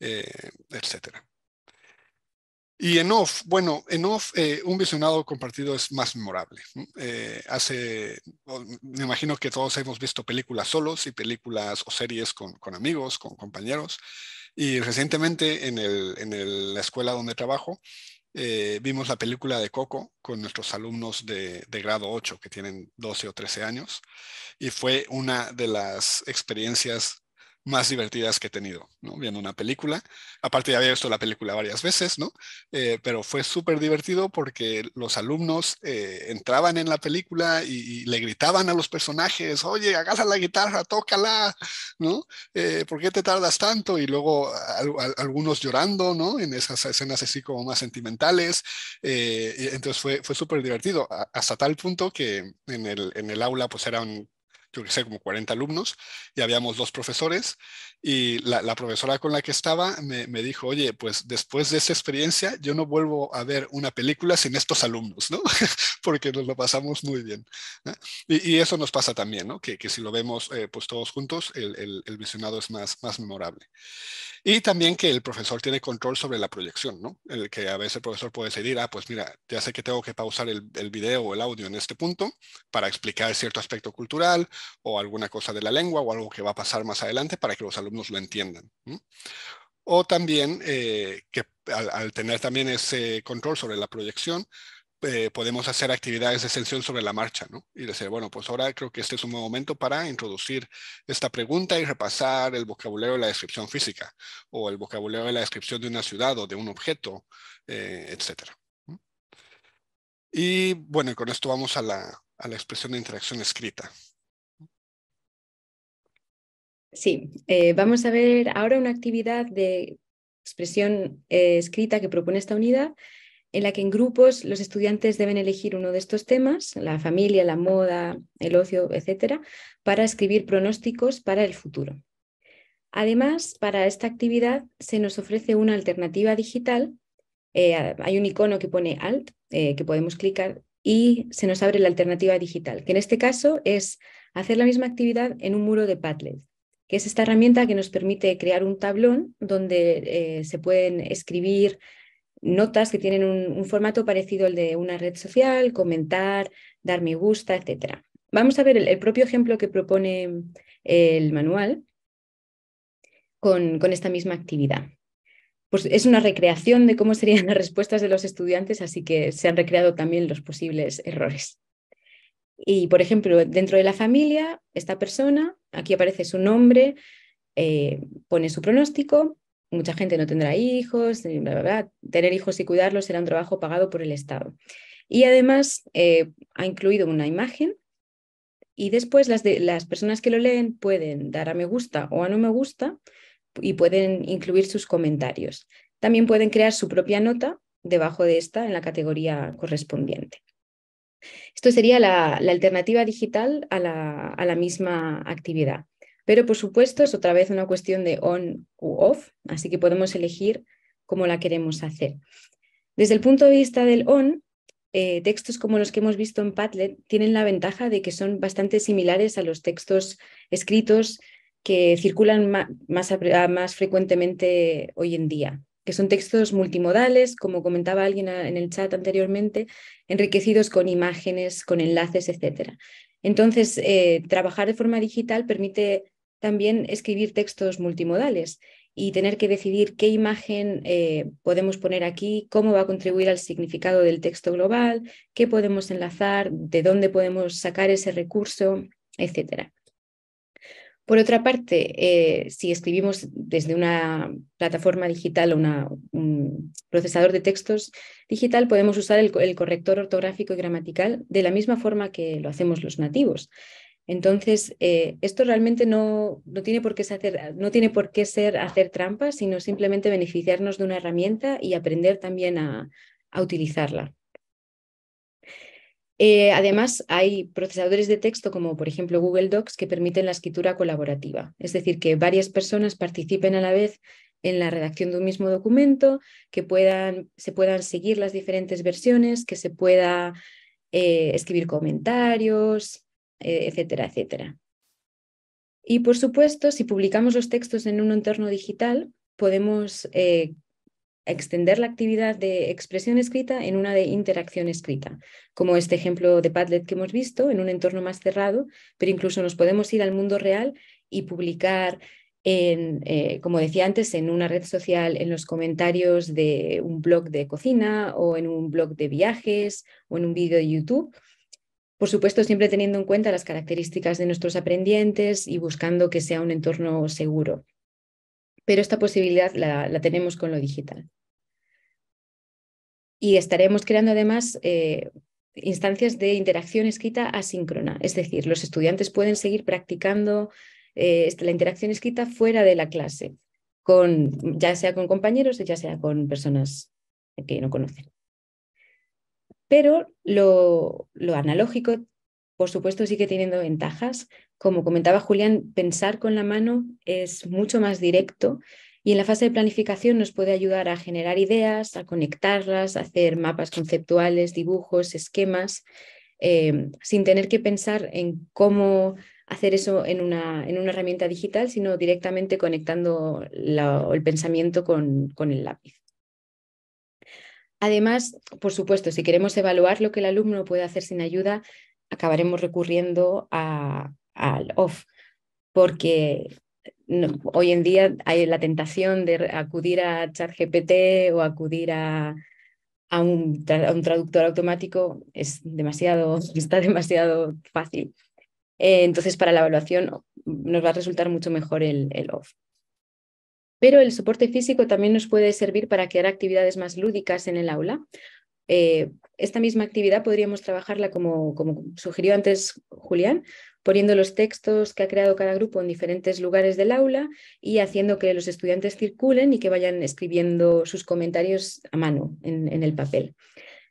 Eh, etcétera. Y en off, bueno, en off, eh, un visionado compartido es más memorable. Eh, hace, me imagino que todos hemos visto películas solos y películas o series con, amigos, con compañeros. Y recientemente en, la escuela donde trabajo, eh, vimos la película de Coco con nuestros alumnos de, de, grado 8 que tienen 12 o 13 años y fue una de las experiencias más divertidas que he tenido, ¿no? Viendo una película. Aparte ya había visto la película varias veces, ¿no? Eh, pero fue súper divertido porque los alumnos eh, entraban en la película y, le gritaban a los personajes, oye, agarra la guitarra, tócala, ¿no? Eh, ¿Por qué te tardas tanto? Y luego algunos llorando, ¿no? En esas escenas así como más sentimentales. entonces fue, fue súper divertido, hasta tal punto que en el, en el aula pues eran yo que sé, como 40 alumnos, y habíamos dos profesores, y la, profesora con la que estaba me, dijo, oye, pues después de esa experiencia, yo no vuelvo a ver una película sin estos alumnos, ¿no? Porque nos lo pasamos muy bien. Y, eso nos pasa también, ¿no? Que, que si lo vemos eh, pues todos juntos, el, el, visionado es más, más memorable. Y también que el profesor tiene control sobre la proyección, ¿no? El que a veces el profesor puede decir, ah, pues mira, ya sé que tengo que pausar el, el video o el audio en este punto para explicar cierto aspecto cultural o alguna cosa de la lengua o algo que va a pasar más adelante para que los alumnos lo entiendan. O también eh, que al, tener también ese control sobre la proyección, eh, podemos hacer actividades de extensión sobre la marcha, ¿no? Y decir, bueno, pues ahora creo que este es un buen momento para introducir esta pregunta y repasar el vocabulario de la descripción física o el vocabulario de la descripción de una ciudad o de un objeto, eh, etc. Y bueno, con esto vamos a la expresión de interacción escrita. Sí, eh, vamos a ver ahora una actividad de expresión eh, escrita que propone esta unidad, en la que en grupos los estudiantes deben elegir uno de estos temas, la familia, la moda, el ocio, etcétera, para escribir pronósticos para el futuro. Además, para esta actividad se nos ofrece una alternativa digital. Eh, hay un icono que pone Alt, que podemos clicar, y se nos abre la alternativa digital, que en este caso es hacer la misma actividad en un muro de Padlet que es esta herramienta que nos permite crear un tablón donde eh, se pueden escribir notas que tienen un, formato parecido al de una red social, comentar, dar me gusta, etc. Vamos a ver el, propio ejemplo que propone eh, el manual con, con esta misma actividad. Pues es una recreación de cómo serían las respuestas de los estudiantes, así que se han recreado también los posibles errores. Y, por ejemplo, dentro de la familia, esta persona, aquí aparece su nombre, eh, pone su pronóstico, mucha gente no tendrá hijos, tener hijos y cuidarlos será un trabajo pagado por el Estado. Y además eh, ha incluido una imagen y después las, las personas que lo leen pueden dar a me gusta o a no me gusta y pueden incluir sus comentarios. También pueden crear su propia nota debajo de esta en la categoría correspondiente. Esto sería la, alternativa digital a la, misma actividad. Pero por supuesto es otra vez una cuestión de on u off, así que podemos elegir cómo la queremos hacer. Desde el punto de vista del on, eh, textos como los que hemos visto en Padlet tienen la ventaja de que son bastante similares a los textos escritos que circulan más frecuentemente hoy en día que son textos multimodales, como comentaba alguien en el chat anteriormente, enriquecidos con imágenes, con enlaces, etcétera. Entonces, eh, trabajar de forma digital permite también escribir textos multimodales y tener que decidir qué imagen eh, podemos poner aquí, cómo va a contribuir al significado del texto global, qué podemos enlazar, de dónde podemos sacar ese recurso, etcétera. Por otra parte, eh, si escribimos desde una plataforma digital o un procesador de textos digital, podemos usar el, corrector ortográfico y gramatical de la misma forma que lo hacemos los nativos. Entonces, eh, esto realmente no, no, tiene por qué hacer, no tiene por qué ser hacer trampas, sino simplemente beneficiarnos de una herramienta y aprender también a utilizarla. Eh, además, hay procesadores de texto como por ejemplo Google Docs que permiten la escritura colaborativa, es decir, que varias personas participen a la vez en la redacción de un mismo documento, que se puedan seguir las diferentes versiones, que se pueda eh, escribir comentarios, eh, etcétera, etcétera. Y por supuesto, si publicamos los textos en un entorno digital, podemos extender la actividad de expresión escrita en una de interacción escrita, como este ejemplo de Padlet que hemos visto en un entorno más cerrado, pero incluso nos podemos ir al mundo real y publicar, en, eh, como decía antes, en una red social, en los comentarios de un blog de cocina o en un blog de viajes o en un vídeo de YouTube. Por supuesto, siempre teniendo en cuenta las características de nuestros aprendientes y buscando que sea un entorno seguro pero esta posibilidad la, tenemos con lo digital. Y estaremos creando además eh, instancias de interacción escrita asíncrona, es decir, los estudiantes pueden seguir practicando eh, la interacción escrita fuera de la clase, con, ya sea con compañeros o ya sea con personas que no conocen. Pero lo, lo analógico, por supuesto, sigue teniendo ventajas como comentaba Julián, pensar con la mano es mucho más directo y en la fase de planificación nos puede ayudar a generar ideas, a conectarlas, a hacer mapas conceptuales, dibujos, esquemas, eh, sin tener que pensar en cómo hacer eso en una, en una herramienta digital, sino directamente conectando el pensamiento con, con el lápiz. Además, por supuesto, si queremos evaluar lo que el alumno puede hacer sin ayuda, acabaremos recurriendo a, al off, porque hoy en día hay la tentación de acudir a ChatGPT o acudir a, un, traductor automático, es demasiado, está demasiado fácil. Eh, entonces, para la evaluación nos va a resultar mucho mejor el, off. Pero el soporte físico también nos puede servir para crear actividades más lúdicas en el aula. Eh, esta misma actividad podríamos trabajarla, como, como sugirió antes Julián, poniendo los textos que ha creado cada grupo en diferentes lugares del aula y haciendo que los estudiantes circulen y que vayan escribiendo sus comentarios a mano en, el papel.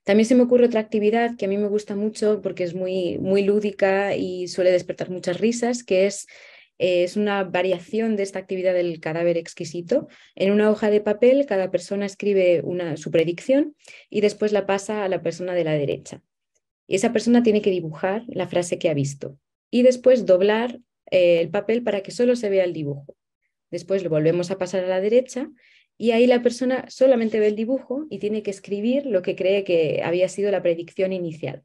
También se me ocurre otra actividad que a mí me gusta mucho porque es muy, muy lúdica y suele despertar muchas risas, que es eh, es una variación de esta actividad del cadáver exquisito. En una hoja de papel cada persona escribe su predicción y después la pasa a la persona de la derecha. Y esa persona tiene que dibujar la frase que ha visto y después doblar eh, el papel para que solo se vea el dibujo. Después lo volvemos a pasar a la derecha y ahí la persona solamente ve el dibujo y tiene que escribir lo que cree que había sido la predicción inicial.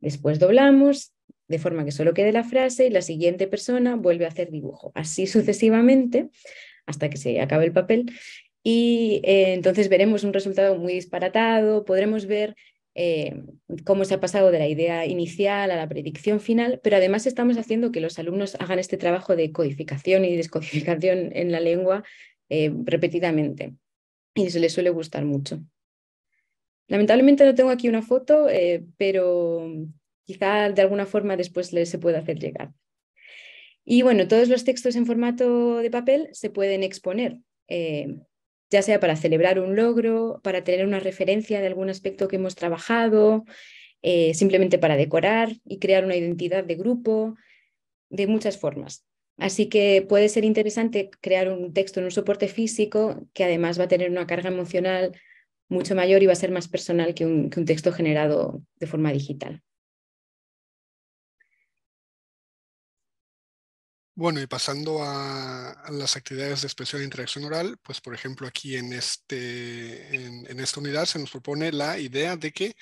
Después doblamos de forma que solo quede la frase y la siguiente persona vuelve a hacer dibujo. Así sucesivamente hasta que se acabe el papel. Y eh, entonces veremos un resultado muy disparatado, podremos ver eh, cómo se ha pasado de la idea inicial a la predicción final, pero además estamos haciendo que los alumnos hagan este trabajo de codificación y descodificación en la lengua eh, repetidamente y se les suele gustar mucho. Lamentablemente no tengo aquí una foto, eh, pero quizá de alguna forma después se pueda hacer llegar. Y bueno, todos los textos en formato de papel se pueden exponer ya sea para celebrar un logro, para tener una referencia de algún aspecto que hemos trabajado, eh, simplemente para decorar y crear una identidad de grupo, de muchas formas. Así que puede ser interesante crear un texto en un soporte físico que además va a tener una carga emocional mucho mayor y va a ser más personal que un texto generado de forma digital. Bueno, y pasando a, las actividades de expresión e interacción oral, pues por ejemplo aquí en, este, en, esta unidad se nos propone la idea de que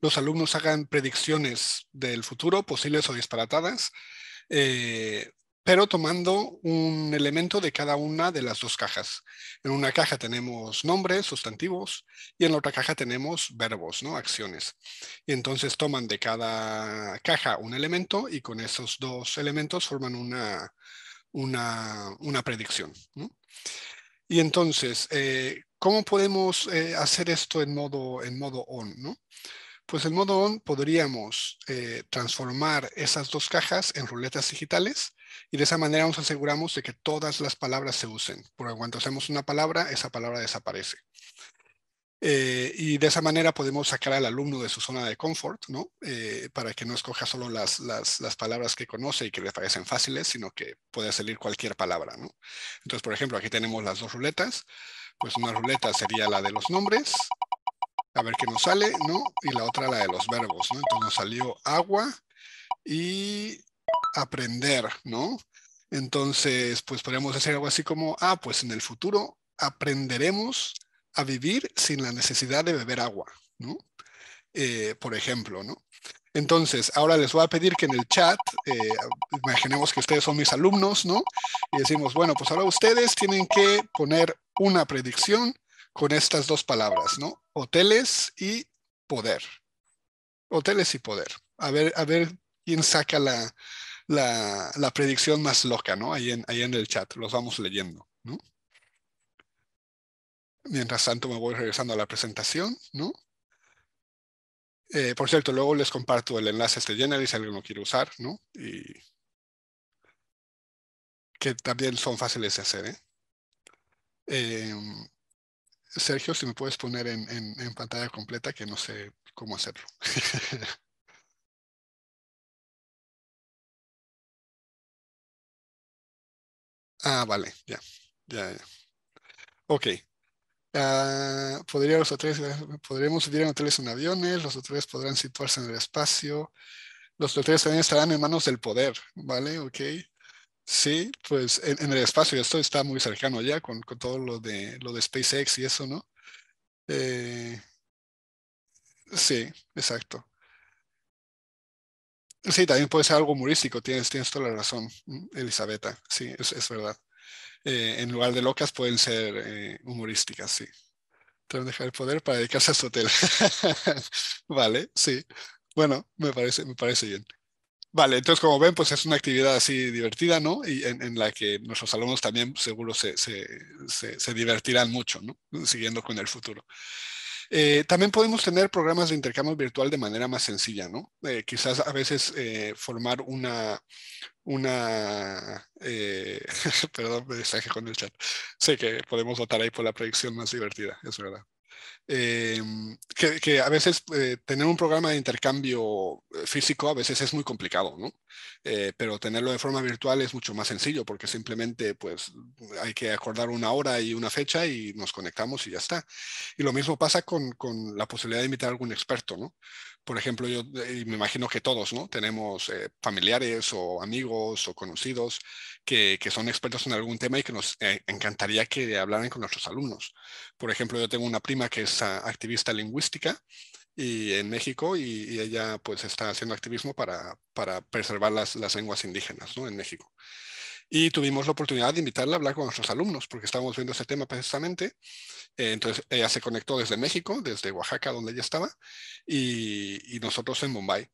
los alumnos hagan predicciones del futuro, posibles o disparatadas, eh, pero tomando un elemento de cada una de las dos cajas. En una caja tenemos nombres, sustantivos, y en la otra caja tenemos verbos, ¿no? acciones. Y entonces toman de cada caja un elemento y con esos dos elementos forman una, una, una predicción. Y entonces, eh, ¿cómo podemos eh, hacer esto en modo, en modo on? ¿no? Pues en modo on podríamos eh, transformar esas dos cajas en ruletas digitales y de esa manera nos aseguramos de que todas las palabras se usen, porque cuando hacemos una palabra, esa palabra desaparece. Eh, y de esa manera podemos sacar al alumno de su zona de confort, ¿no? Eh, para que no escoja solo las, las, palabras que conoce y que le parecen fáciles, sino que pueda salir cualquier palabra, ¿no? Entonces, por ejemplo, aquí tenemos las dos ruletas. Pues una ruleta sería la de los nombres, a ver qué nos sale, ¿no? Y la otra la de los verbos, ¿no? Entonces nos salió agua y aprender, ¿no? Entonces, pues podríamos decir algo así como, ah, pues en el futuro aprenderemos a vivir sin la necesidad de beber agua, ¿no? Eh, por ejemplo, ¿no? Entonces, ahora les voy a pedir que en el chat, eh, imaginemos que ustedes son mis alumnos, ¿no? Y decimos, bueno, pues ahora ustedes tienen que poner una predicción con estas dos palabras, ¿no? Hoteles y poder. Hoteles y poder. A ver, a ver quién saca la, la, predicción más loca, ¿no? Ahí en, el chat, los vamos leyendo, ¿no? Mientras tanto me voy regresando a la presentación, ¿no? Eh, por cierto, luego les comparto el enlace este General si alguien lo quiere usar, ¿no? Y que también son fáciles de hacer, ¿eh? Em, Sergio, si me puedes poner en, en pantalla completa, que no sé cómo hacerlo. Ah, vale, ya, ya, ya. Ok. Uh, podría los hoteles, podremos en aviones, los otros podrán situarse en el espacio, los hoteles también estarán en manos del poder, ¿vale? Ok. Sí, pues en, el espacio, esto está muy cercano ya con, todo lo de, lo de SpaceX y eso, ¿no? Eh, sí, exacto. Sí, también puede ser algo humorístico, tienes, tienes toda la razón, Elisabetta, sí, es, verdad. Eh, en lugar de locas pueden ser eh, humorísticas, sí. que dejar el poder para dedicarse a su hotel. vale, sí. Bueno, me parece, me parece bien. Vale, entonces como ven, pues es una actividad así divertida, ¿no? Y en, la que nuestros alumnos también seguro se, se, se, se divertirán mucho, ¿no? Siguiendo con el futuro. Eh, también podemos tener programas de intercambio virtual de manera más sencilla, ¿no? Eh, quizás a veces eh, formar una, una, perdón, me distraje con el chat. Sé que podemos votar ahí por la proyección más divertida, es verdad. Eh, que, a veces eh, tener un programa de intercambio eh, físico a veces es muy complicado, ¿no? pero tenerlo de forma virtual es mucho más sencillo porque simplemente pues hay que acordar una hora y una fecha y nos conectamos y ya está. Y lo mismo pasa con, la posibilidad de invitar a algún experto, ¿no? Por ejemplo, yo me imagino que todos, ¿no? Tenemos familiares o amigos o conocidos que, son expertos en algún tema y que nos eh, encantaría que hablaran con nuestros alumnos. Por ejemplo, yo tengo una prima que es ah, activista lingüística y en México y, ella pues está haciendo activismo para, para preservar las, lenguas indígenas ¿no? en México. Y tuvimos la oportunidad de invitarla a hablar con nuestros alumnos porque estábamos viendo ese tema precisamente. Eh, entonces ella se conectó desde México, desde Oaxaca donde ella estaba, y, y nosotros en mumbai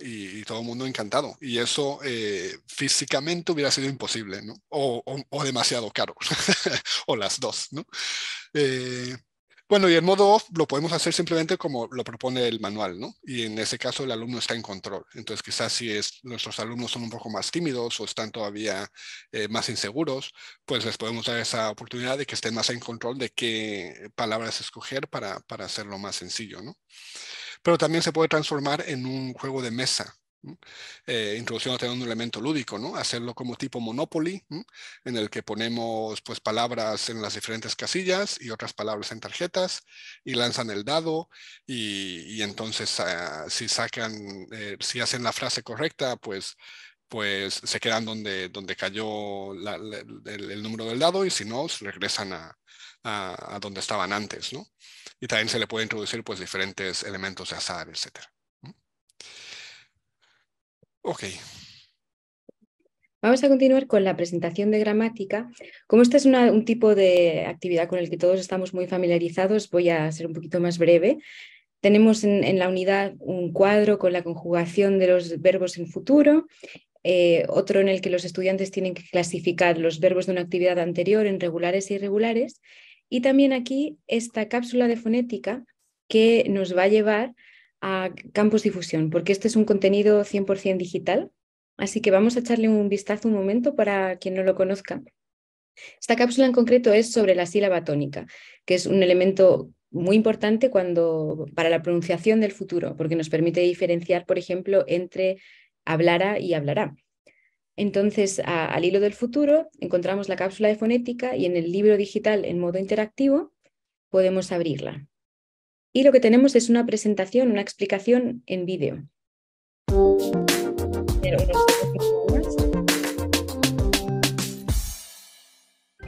y, todo el mundo encantado. Y eso eh, físicamente hubiera sido imposible, O, demasiado caro, o las dos, eh, bueno, y el modo off lo podemos hacer simplemente como lo propone el manual, Y en ese caso el alumno está en control. Entonces quizás si nuestros alumnos son un poco más tímidos o están todavía eh, más inseguros, pues les podemos dar esa oportunidad de que estén más en control de qué palabras escoger para, hacerlo más sencillo, ¿no? pero también se puede transformar en un juego de mesa. Eh, introduciendo también un elemento lúdico, ¿no? Hacerlo como tipo Monopoly, en el que ponemos pues palabras en las diferentes casillas y otras palabras en tarjetas y lanzan el dado y, entonces ah, si sacan, eh, si hacen la frase correcta, pues pues se quedan donde, donde cayó el, el, número del dado y si no, pues, regresan a, a, donde estaban antes, ¿no? Y también se le puede introducir pues diferentes elementos de azar, etc. Ok. Vamos a continuar con la presentación de gramática. Como este es un tipo de actividad con el que todos estamos muy familiarizados, voy a ser un poquito más breve. Tenemos en, la unidad un cuadro con la conjugación de los verbos en futuro, eh, otro en el que los estudiantes tienen que clasificar los verbos de una actividad anterior en regulares e irregulares, y también aquí esta cápsula de fonética que nos va a llevar a Campus Difusión, porque este es un contenido 100% digital. Así que vamos a echarle un vistazo un momento para quien no lo conozca. Esta cápsula en concreto es sobre la sílaba tónica, que es un elemento muy importante cuando, para la pronunciación del futuro, porque nos permite diferenciar, por ejemplo, entre hablará y hablará. Entonces, al hilo del futuro, encontramos la cápsula de fonética y en el libro digital en modo interactivo podemos abrirla. Y lo que tenemos es una presentación, una explicación en vídeo.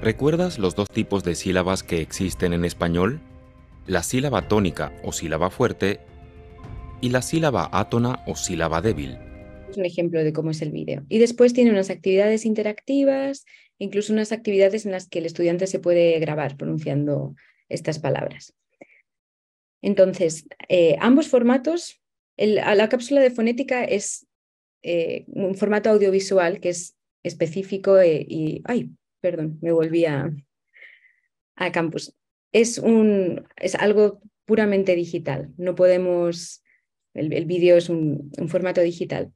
¿Recuerdas los dos tipos de sílabas que existen en español? La sílaba tónica o sílaba fuerte y la sílaba átona o sílaba débil un ejemplo de cómo es el vídeo. Y después tiene unas actividades interactivas, incluso unas actividades en las que el estudiante se puede grabar pronunciando estas palabras. Entonces, eh, ambos formatos, la cápsula de fonética es eh, un formato audiovisual que es específico eh, y, ay, perdón, me volví a, campus. Es, un, es algo puramente digital, no podemos, el, vídeo es un formato digital.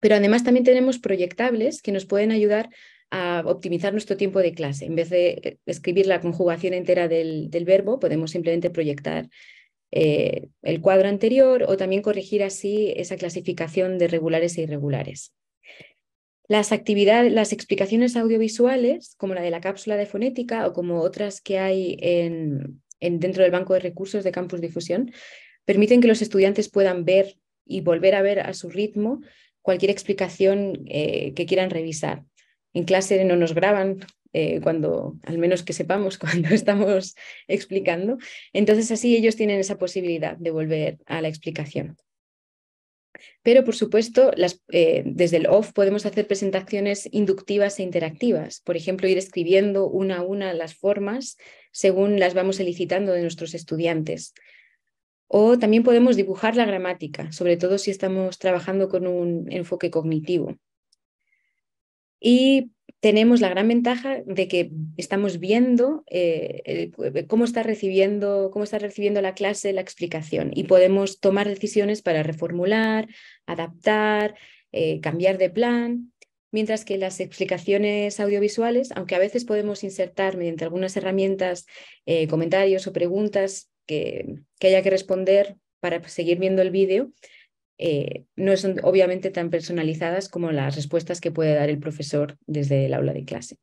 Pero además también tenemos proyectables que nos pueden ayudar a optimizar nuestro tiempo de clase. En vez de eh, escribir la conjugación entera del, verbo, podemos simplemente proyectar eh, el cuadro anterior o también corregir así esa clasificación de regulares e irregulares. Las, actividades, las explicaciones audiovisuales, como la de la cápsula de fonética o como otras que hay en, dentro del banco de recursos de Campus Difusión, permiten que los estudiantes puedan ver y volver a ver a su ritmo cualquier explicación eh, que quieran revisar. En clase no nos graban eh, cuando, al menos que sepamos, cuando estamos explicando. Entonces así ellos tienen esa posibilidad de volver a la explicación. Pero, por supuesto, eh, desde el OFF podemos hacer presentaciones inductivas e interactivas. Por ejemplo, ir escribiendo una a una las formas según las vamos elicitando de nuestros estudiantes. O también podemos dibujar la gramática, sobre todo si estamos trabajando con un enfoque cognitivo. Y tenemos la gran ventaja de que estamos viendo eh, eh, cómo, está recibiendo, cómo está recibiendo la clase la explicación y podemos tomar decisiones para reformular, adaptar, eh, cambiar de plan, mientras que las explicaciones audiovisuales, aunque a veces podemos insertar mediante algunas herramientas comentarios o preguntas que, haya que responder para pues, seguir viendo el vídeo eh, no son obviamente tan personalizadas como las respuestas que puede dar el profesor desde el aula de clase.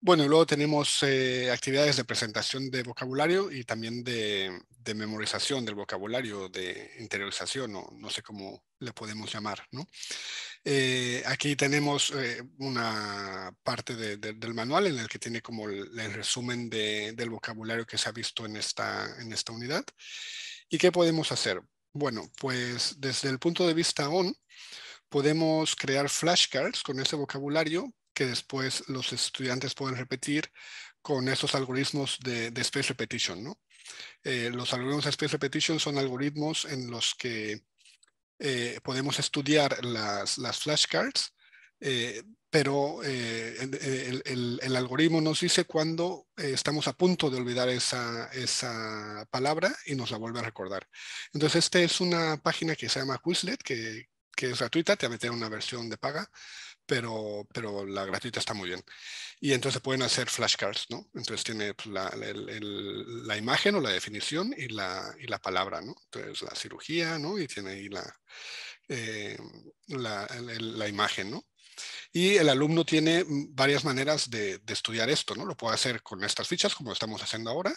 Bueno, luego tenemos eh, actividades de presentación de vocabulario y también de, memorización del vocabulario, de interiorización, o no sé cómo le podemos llamar, ¿no? Eh, aquí tenemos eh, una parte del manual en el que tiene como el, resumen del vocabulario que se ha visto en esta, en esta unidad. ¿Y qué podemos hacer? Bueno, pues desde el punto de vista ON, podemos crear flashcards con ese vocabulario que después los estudiantes pueden repetir con esos algoritmos de, space repetition. ¿no? Eh, los algoritmos de space repetition son algoritmos en los que eh, podemos estudiar las, flashcards, eh, pero eh, el, algoritmo nos dice cuando estamos a punto de olvidar esa, palabra y nos la vuelve a recordar. Entonces, esta es una página que se llama Quizlet, que, que es gratuita, te va a meter una versión de paga, pero, pero la gratuita está muy bien. Y entonces pueden hacer flashcards, ¿no? Entonces tiene pues, la, la imagen o la definición y la, y la palabra, ¿no? Entonces la cirugía, ¿no? Y tiene ahí la, eh, la, la, imagen, ¿no? Y el alumno tiene varias maneras de, de, estudiar esto, ¿no? Lo puede hacer con estas fichas, como estamos haciendo ahora,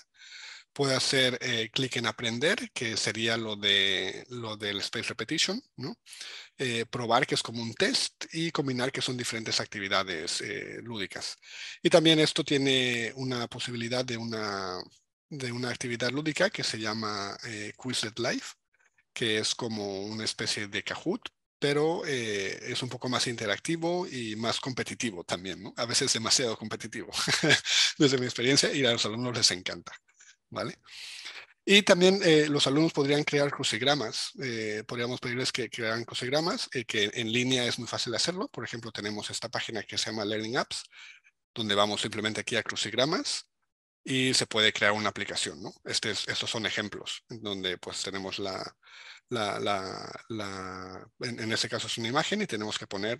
puede hacer eh, clic en aprender, que sería lo, de, lo del space repetition, ¿no? Eh, probar que es como un test y combinar que son diferentes actividades eh, lúdicas. Y también esto tiene una posibilidad de una, de una actividad lúdica que se llama Quizlet Live, que es como una especie de Kahoot, pero es un poco más interactivo y más competitivo también, A veces demasiado competitivo. Desde mi experiencia y a los alumnos les encanta. Y también eh, los alumnos podrían crear crucigramas, eh, podríamos pedirles que crearan crucigramas, eh, que en línea es muy fácil hacerlo. Por ejemplo, tenemos esta página que se llama Learning Apps, donde vamos simplemente aquí a crucigramas y se puede crear una aplicación, ¿no? Este estos son ejemplos, donde pues tenemos la, en, en, este caso es una imagen y tenemos que poner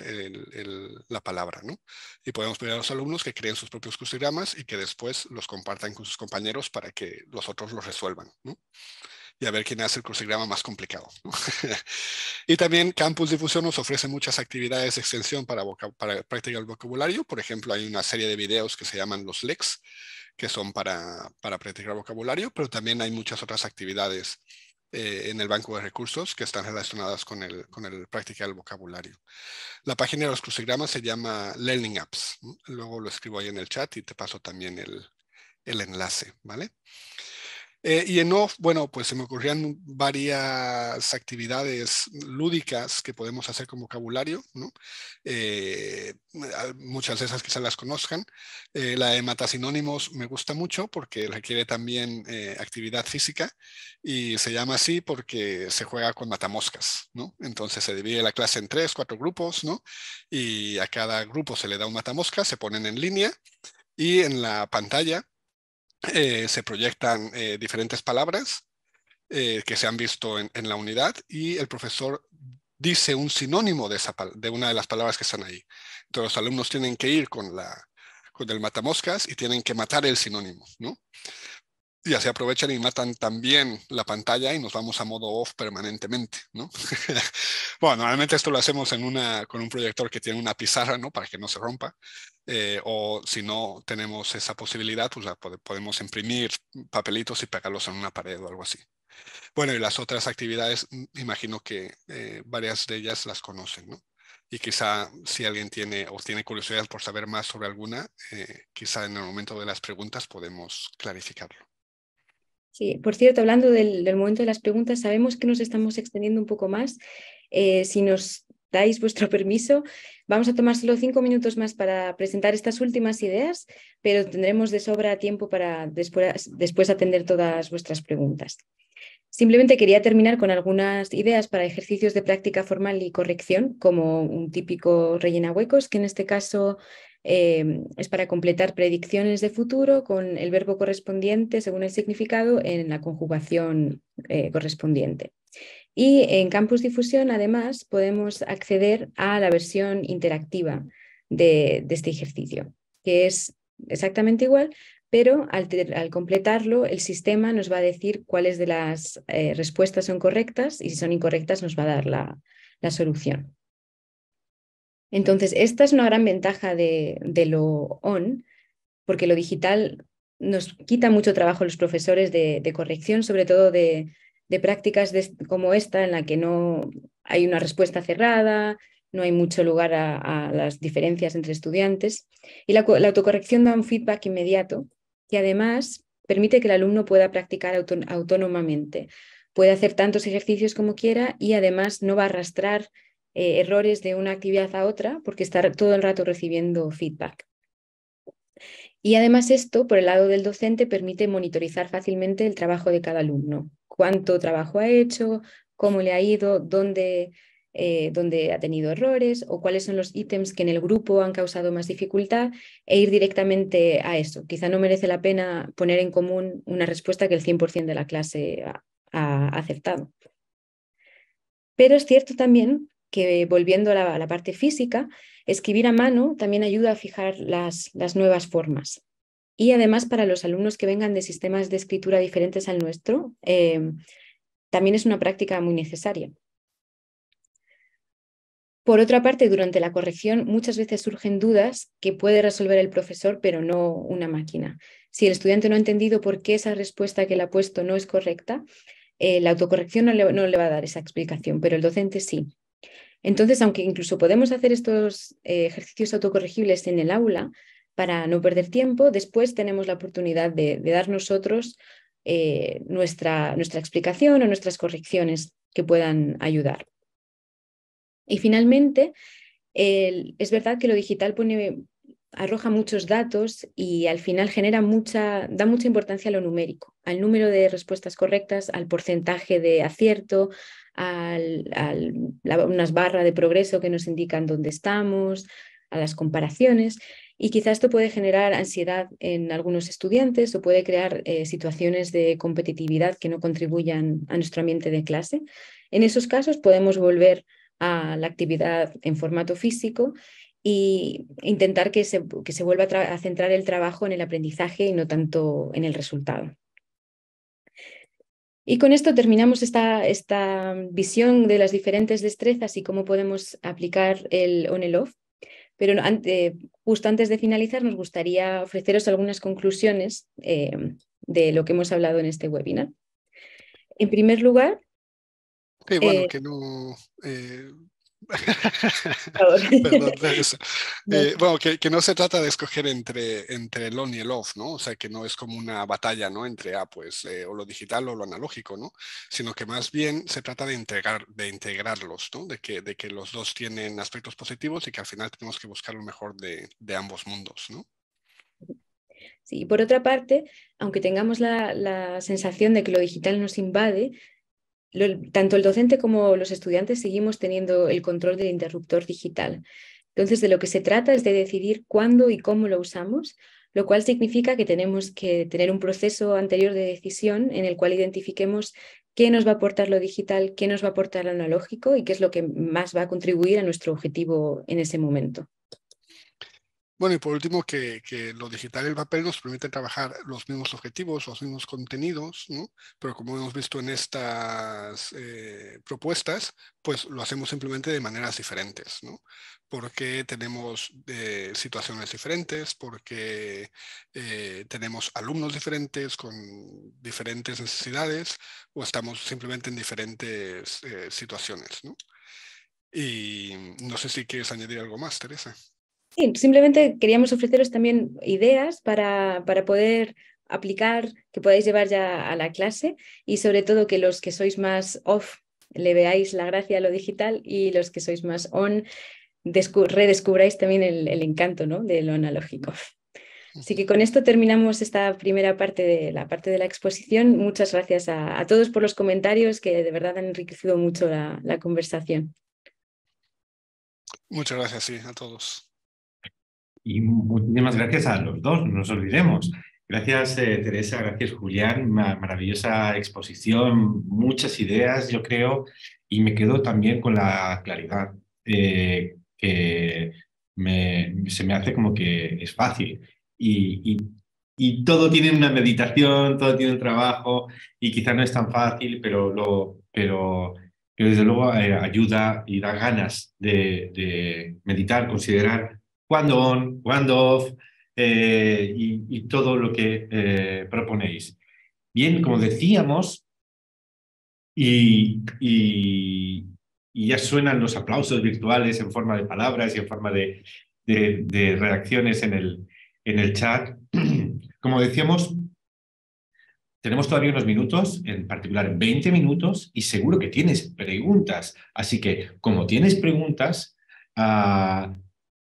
la palabra, ¿no? Y podemos pedir a los alumnos que creen sus propios crucigramas y que después los compartan con sus compañeros para que los otros los resuelvan, ¿no? y a ver quién hace el crucigrama más complicado. y también Campus Difusión nos ofrece muchas actividades de extensión para, practicar el vocabulario. Por ejemplo, hay una serie de videos que se llaman los LEX, que son para, para practicar vocabulario, pero también hay muchas otras actividades eh, en el banco de recursos que están relacionadas con el, práctica del vocabulario. La página de los crucigramas se llama Learning Apps. Luego lo escribo ahí en el chat y te paso también el, el enlace, ¿vale? Eh, y en off, bueno, pues se me ocurrían varias actividades lúdicas que podemos hacer con vocabulario, ¿no? Eh, ah, muchas de esas quizás las conozcan. Eh, la de sinónimos me gusta mucho porque requiere también actividad física y se llama así porque se juega con matamoscas, ¿no? Entonces se divide la clase en tres, cuatro grupos, ¿no? Y a cada grupo se le da un matamosca, se ponen en línea y en la pantalla eh, se proyectan eh, diferentes palabras eh, que se han visto en, la unidad y el profesor dice un sinónimo de, esa, de una de las palabras que están ahí. Entonces los alumnos tienen que ir con, la, con el matamoscas y tienen que matar el sinónimo. ¿no? y así aprovechan y matan también la pantalla y nos vamos a modo off permanentemente, ¿no? bueno, normalmente esto lo hacemos en una, con un proyector que tiene una pizarra, ¿no? Para que no se rompa. Eh, o si no tenemos esa posibilidad, pues podemos imprimir papelitos y pegarlos en una pared o algo así. Bueno, y las otras actividades, imagino que eh, varias de ellas las conocen, ¿no? Y quizá si alguien tiene o tiene curiosidad por saber más sobre alguna, eh, quizá en el momento de las preguntas podemos clarificarlo. Sí, por cierto, hablando del, momento de las preguntas, sabemos que nos estamos extendiendo un poco más. Eh, si nos dais vuestro permiso, vamos a tomar solo cinco minutos más para presentar estas últimas ideas, pero tendremos de sobra tiempo para después, después atender todas vuestras preguntas. Simplemente quería terminar con algunas ideas para ejercicios de práctica formal y corrección, como un típico rellena huecos, que en este caso Em, es para completar predicciones de futuro con el verbo correspondiente según el significado en la conjugación eh, correspondiente. Y en Campus Difusión, además, podemos acceder a la versión interactiva de, este ejercicio, que es exactamente igual, pero al, completarlo, el sistema nos va a decir cuáles de las eh, respuestas son correctas y si son incorrectas nos va a dar la solución. Entonces, esta es una gran ventaja de, lo on, porque lo digital nos quita mucho trabajo a los profesores de, corrección, sobre todo de, prácticas como esta, en la que no hay una respuesta cerrada, no hay mucho lugar a, las diferencias entre estudiantes. Y la, la, autocorrección da un feedback inmediato que además permite que el alumno pueda practicar autónomamente, puede hacer tantos ejercicios como quiera y además no va a arrastrar eh, errores de una actividad a otra porque está todo el rato recibiendo feedback. Y además esto, por el lado del docente, permite monitorizar fácilmente el trabajo de cada alumno. Cuánto trabajo ha hecho, cómo le ha ido, eh, dónde, ha tenido errores o cuáles son los ítems que en el grupo han causado más dificultad e ir directamente a eso. Quizá no merece la pena poner en común una respuesta que el 100% de la clase ha, ha aceptado. Pero es cierto también que volviendo a la, parte física, escribir a mano también ayuda a fijar las, nuevas formas. Y además para los alumnos que vengan de sistemas de escritura diferentes al nuestro, em, también es una práctica muy necesaria. Por otra parte, durante la corrección muchas veces surgen dudas que puede resolver el profesor, pero no una máquina. Si el estudiante no ha entendido por qué esa respuesta que le ha puesto no es correcta, eh, la autocorrección no le va a dar esa explicación, pero el docente sí. Entonces, aunque incluso podemos hacer estos eh, ejercicios autocorregibles en el aula para no perder tiempo, después tenemos la oportunidad de, dar nosotros eh, nuestra, nuestra explicación o nuestras correcciones que puedan ayudar. Y finalmente, es verdad que lo digital pone, arroja muchos datos y al final genera mucha, da mucha importancia a lo numérico, al número de respuestas correctas, al porcentaje de acierto, a unas barras de progreso que nos indican dónde estamos, a las comparaciones. Y quizás esto puede generar ansiedad en algunos estudiantes o puede crear eh, situaciones de competitividad que no contribuyan a nuestro ambiente de clase. En esos casos podemos volver a la actividad en formato físico e intentar que se, que se vuelva a centrar el trabajo en el aprendizaje y no tanto en el resultado. Y con esto terminamos esta, esta visión de las diferentes destrezas y cómo podemos aplicar el on el off. Pero justo antes de finalizar, nos gustaría ofreceros algunas conclusiones eh, de lo que hemos hablado en este webinar. En primer lugar... bueno, eh, que no... Eh, Eh, bueno, que, no se trata de escoger entre, entre el on y el off, ¿no? O sea, que no es como una batalla, ¿no? Entre, ah, pues, eh, o lo digital o lo analógico, ¿no? Sino que más bien se trata de, integrar, de integrarlos, ¿no? De que, de que los dos tienen aspectos positivos y que al final tenemos que buscar lo mejor de, ambos mundos, Sí, y por otra parte, aunque tengamos la, sensación de que lo digital nos invade, tanto el docente como los estudiantes seguimos teniendo el control del interruptor digital. Entonces, de lo que se trata es de decidir cuándo y cómo lo usamos, lo cual significa que tenemos que tener un proceso anterior de decisión en el cual identifiquemos qué nos va a aportar lo digital, qué nos va a aportar lo analógico y qué es lo que más va a contribuir a nuestro objetivo en ese momento. Bueno, y por último, que, lo digital y el papel nos permite trabajar los mismos objetivos, los mismos contenidos, ¿no? Pero como hemos visto en estas eh, propuestas, pues lo hacemos simplemente de maneras diferentes, ¿no? Porque tenemos eh, situaciones diferentes, porque eh, tenemos alumnos diferentes con diferentes necesidades o estamos simplemente en diferentes situaciones, ¿no? Y no sé si quieres añadir algo más, Teresa simplemente queríamos ofreceros también ideas para, poder aplicar, que podáis llevar ya a la clase y sobre todo que los que sois más off le veáis la gracia a lo digital y los que sois más on redescubráis también el, encanto ¿no? de lo analógico. Así que con esto terminamos esta primera parte de la parte de la exposición. Muchas gracias a, todos por los comentarios que de verdad han enriquecido mucho la, la conversación. Muchas gracias, sí, a todos. Y muchísimas gracias a los dos, no nos olvidemos. Gracias, eh, Teresa, gracias, Julián. maravillosa exposición, muchas ideas, yo creo, y me quedo también con la claridad, eh, que se me hace como que es fácil. Y, y, todo tiene una meditación, todo tiene un trabajo, y quizá no es tan fácil, pero, lo, pero, desde luego eh, ayuda y da ganas de meditar, considerar cuando on, cuando off eh, y, todo lo que eh, proponéis. Bien, como decíamos, y, ya suenan los aplausos virtuales en forma de palabras y en forma de, reacciones en el, chat. Como decíamos, tenemos todavía unos minutos, en particular 20 minutos, y seguro que tienes preguntas. Así que, como tienes preguntas, ah,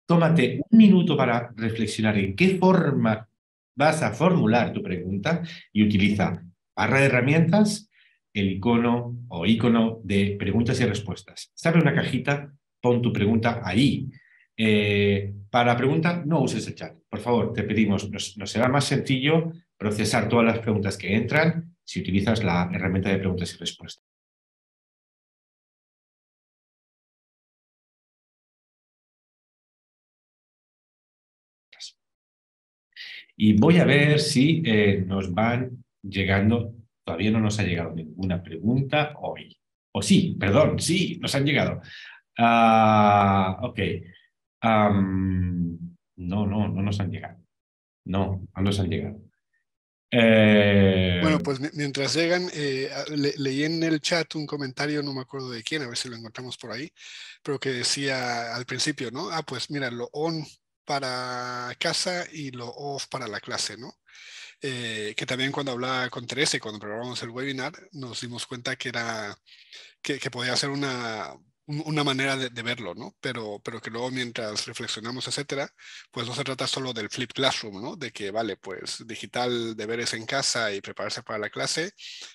tómate un minuto para reflexionar en qué forma vas a formular tu pregunta y utiliza barra de herramientas, el icono o icono de preguntas y respuestas. Abre una cajita, pon tu pregunta ahí. Eh, para pregunta no uses el chat. Por favor, te pedimos, nos será más sencillo procesar todas las preguntas que entran si utilizas la herramienta de preguntas y respuestas. Y voy a ver si eh, nos van llegando, todavía no nos ha llegado ninguna pregunta hoy. O sí, perdón, sí, nos han llegado. Ah, ok. no, no, no nos han llegado. No, no nos han llegado. Eh, bueno, pues mientras llegan, eh, leí en el chat un comentario, no me acuerdo de quién, a ver si lo encontramos por ahí, pero que decía al principio, ¿no? Ah, pues mira, lo on para casa y lo off para la clase, ¿no? Eh, que también cuando hablaba con Teresa y cuando programamos el webinar, nos dimos cuenta que era que, que podía ser una, una manera de, de, verlo, ¿no? Pero, pero que luego mientras reflexionamos, etcétera, pues no se trata solo del flip classroom, ¿no? De que, vale, pues digital, deberes en casa y prepararse para la clase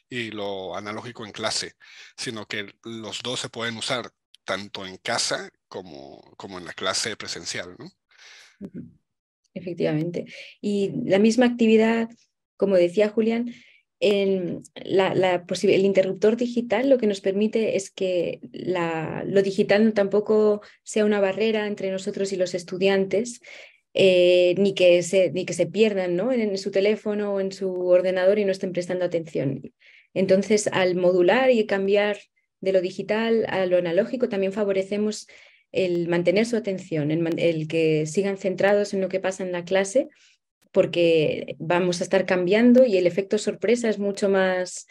y lo analógico en clase, sino que los dos se pueden usar tanto en casa como, como en la clase presencial, ¿no? Efectivamente. Y la misma actividad, como decía Julián, el, la, la, el interruptor digital lo que nos permite es que la, lo digital tampoco sea una barrera entre nosotros y los estudiantes, eh, ni, que se, ni que se pierdan ¿no? en, su teléfono o en su ordenador y no estén prestando atención. Entonces, al modular y cambiar de lo digital a lo analógico, también favorecemos el mantener su atención, el, que sigan centrados en lo que pasa en la clase, porque vamos a estar cambiando y el efecto sorpresa es mucho más,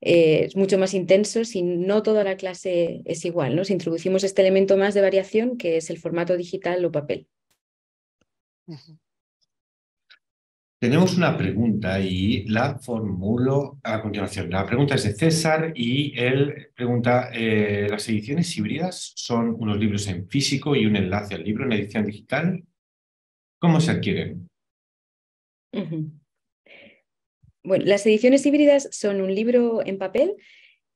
eh, mucho más intenso si no toda la clase es igual, ¿no? si introducimos este elemento más de variación que es el formato digital o papel. Tenemos una pregunta y la formulo a continuación. La pregunta es de César y él pregunta, eh, ¿las ediciones híbridas son unos libros en físico y un enlace al libro en edición digital? ¿Cómo se adquieren? Bueno, las ediciones híbridas son un libro en papel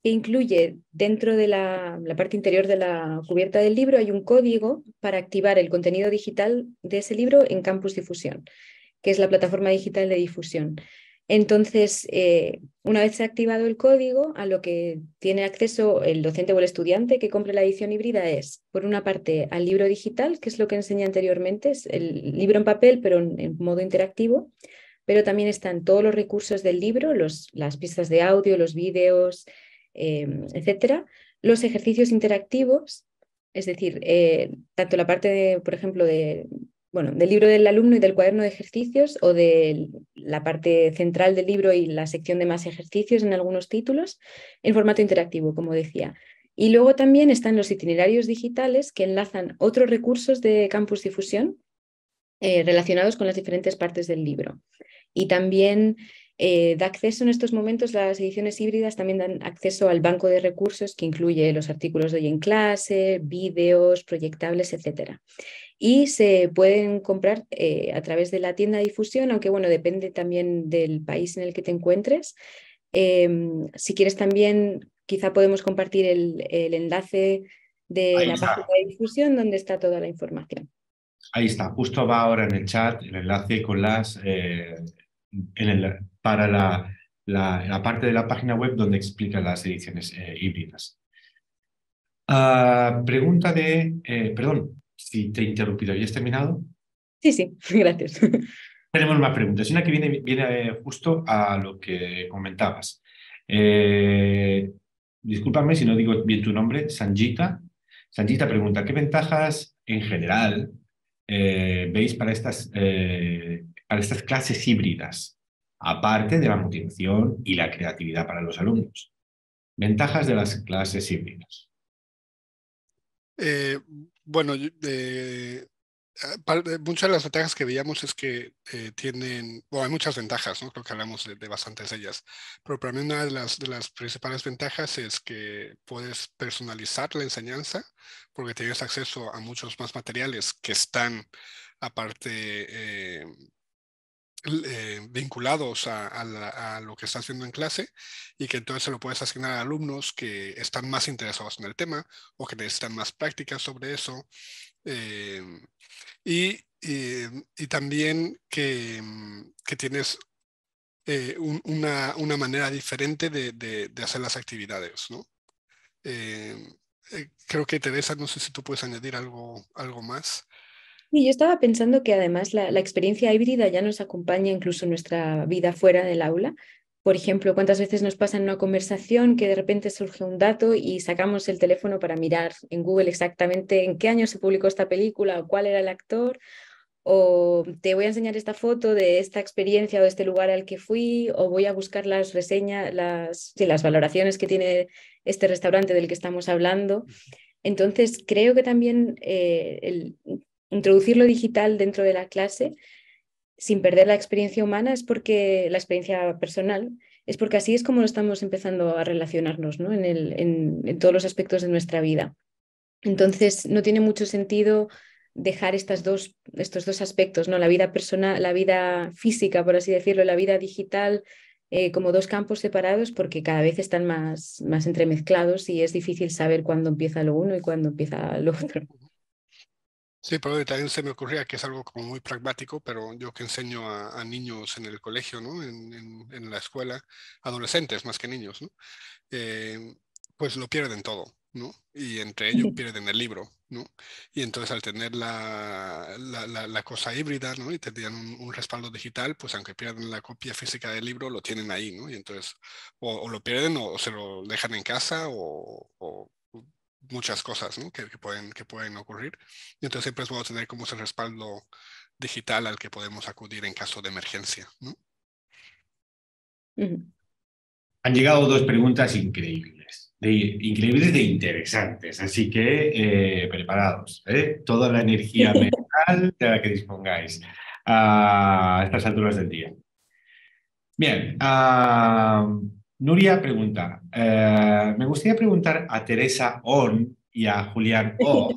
e incluye dentro de la, la parte interior de la cubierta del libro hay un código para activar el contenido digital de ese libro en Campus Difusión que es la plataforma digital de difusión. Entonces, eh, una vez ha activado el código, a lo que tiene acceso el docente o el estudiante que compre la edición híbrida es, por una parte, al libro digital, que es lo que enseñé anteriormente, es el libro en papel, pero en, modo interactivo, pero también están todos los recursos del libro, las pistas de audio, los vídeos, etc. Em, etcétera, los ejercicios interactivos, es decir, eh, tanto la parte, de, por ejemplo, de bueno, del libro del alumno y del cuaderno de ejercicios o de la parte central del libro y la sección de más ejercicios en algunos títulos, en formato interactivo, como decía. Y luego también están los itinerarios digitales que enlazan otros recursos de Campus Difusión eh, relacionados con las diferentes partes del libro. Y también eh, da acceso en estos momentos, las ediciones híbridas también dan acceso al banco de recursos que incluye los artículos de hoy en clase, vídeos, proyectables, etc y se pueden comprar eh, a través de la tienda de difusión, aunque bueno, depende también del país en el que te encuentres. Em, si quieres también, quizá podemos compartir el, enlace de la página de difusión donde está toda la información. Ahí está, justo va ahora en el chat el enlace con las eh, para la, parte de la página web donde explica las ediciones eh, híbridas. Ah, pregunta de, perdón, si te he interrumpido. ¿Ya has terminado? Sí, sí, gracias. Tenemos más preguntas. Una que viene, eh, justo a lo que comentabas. Eh, discúlpame si no digo bien tu nombre, Sanjita. Sanjita pregunta, ¿qué ventajas en general eh, veis para estas, para estas clases híbridas, aparte de la motivación y la creatividad para los alumnos? Ventajas de las clases híbridas. Eh, bueno, eh, ah, eh, muchas de las ventajas que veíamos es que eh, tienen, bueno, hay muchas ventajas, ¿no? Creo que hablamos de, bastantes de ellas, pero para mí una de las, de las principales ventajas es que puedes personalizar la enseñanza porque tienes acceso a muchos más materiales que están aparte eh, vinculados a, lo que estás haciendo en clase y que entonces se lo puedes asignar a alumnos que están más interesados en el tema o que necesitan más prácticas sobre eso. Eh, eh, y, también que, mm, tienes una, manera diferente de, hacer las actividades. ¿no? creo que Teresa, no sé si tú puedes añadir algo, algo más yo estaba pensando que además la, experiencia híbrida ya nos acompaña incluso en nuestra vida fuera del aula. Por ejemplo, ¿cuántas veces nos pasa en una conversación que de repente surge un dato y sacamos el teléfono para mirar en Google exactamente en qué año se publicó esta película o cuál era el actor? O te voy a enseñar esta foto de esta experiencia o de este lugar al que fui, o voy a buscar las reseñas, las, las valoraciones que tiene este restaurante del que estamos hablando. Entonces, creo que también eh, el, introducir lo digital dentro de la clase sin perder la experiencia humana es porque la experiencia personal es porque así es como lo estamos empezando a relacionarnos ¿no? en, todos los aspectos de nuestra vida. Entonces, no tiene mucho sentido dejar estas dos, estos dos aspectos, ¿no? la vida personal, la vida física, por así decirlo, la vida digital, eh, como dos campos separados porque cada vez están más, más entremezclados y es difícil saber cuándo empieza lo uno y cuándo empieza lo otro. Sí, pero también se me ocurría que es algo como muy pragmático, pero yo que enseño a, niños en el colegio, ¿no? En, la escuela, adolescentes más que niños, ¿no? Eh, pues lo pierden todo, ¿no? Y entre ellos pierden el libro, ¿no? Y entonces al tener la, cosa híbrida, ¿no? Y tendrían un, respaldo digital, pues aunque pierden la copia física del libro, lo tienen ahí, ¿no? Y entonces o, lo pierden o, se lo dejan en casa o muchas cosas ¿no? que, pueden, que pueden ocurrir. Y entonces siempre es bueno tener como ese respaldo digital al que podemos acudir en caso de emergencia. Han llegado dos preguntas increíbles, increíbles de interesantes, así que eh, preparados, ¿eh? toda la energía mental de la que dispongáis a estas alturas del día. Bien, Nuria pregunta, eh, me gustaría preguntar a Teresa On y a Julián O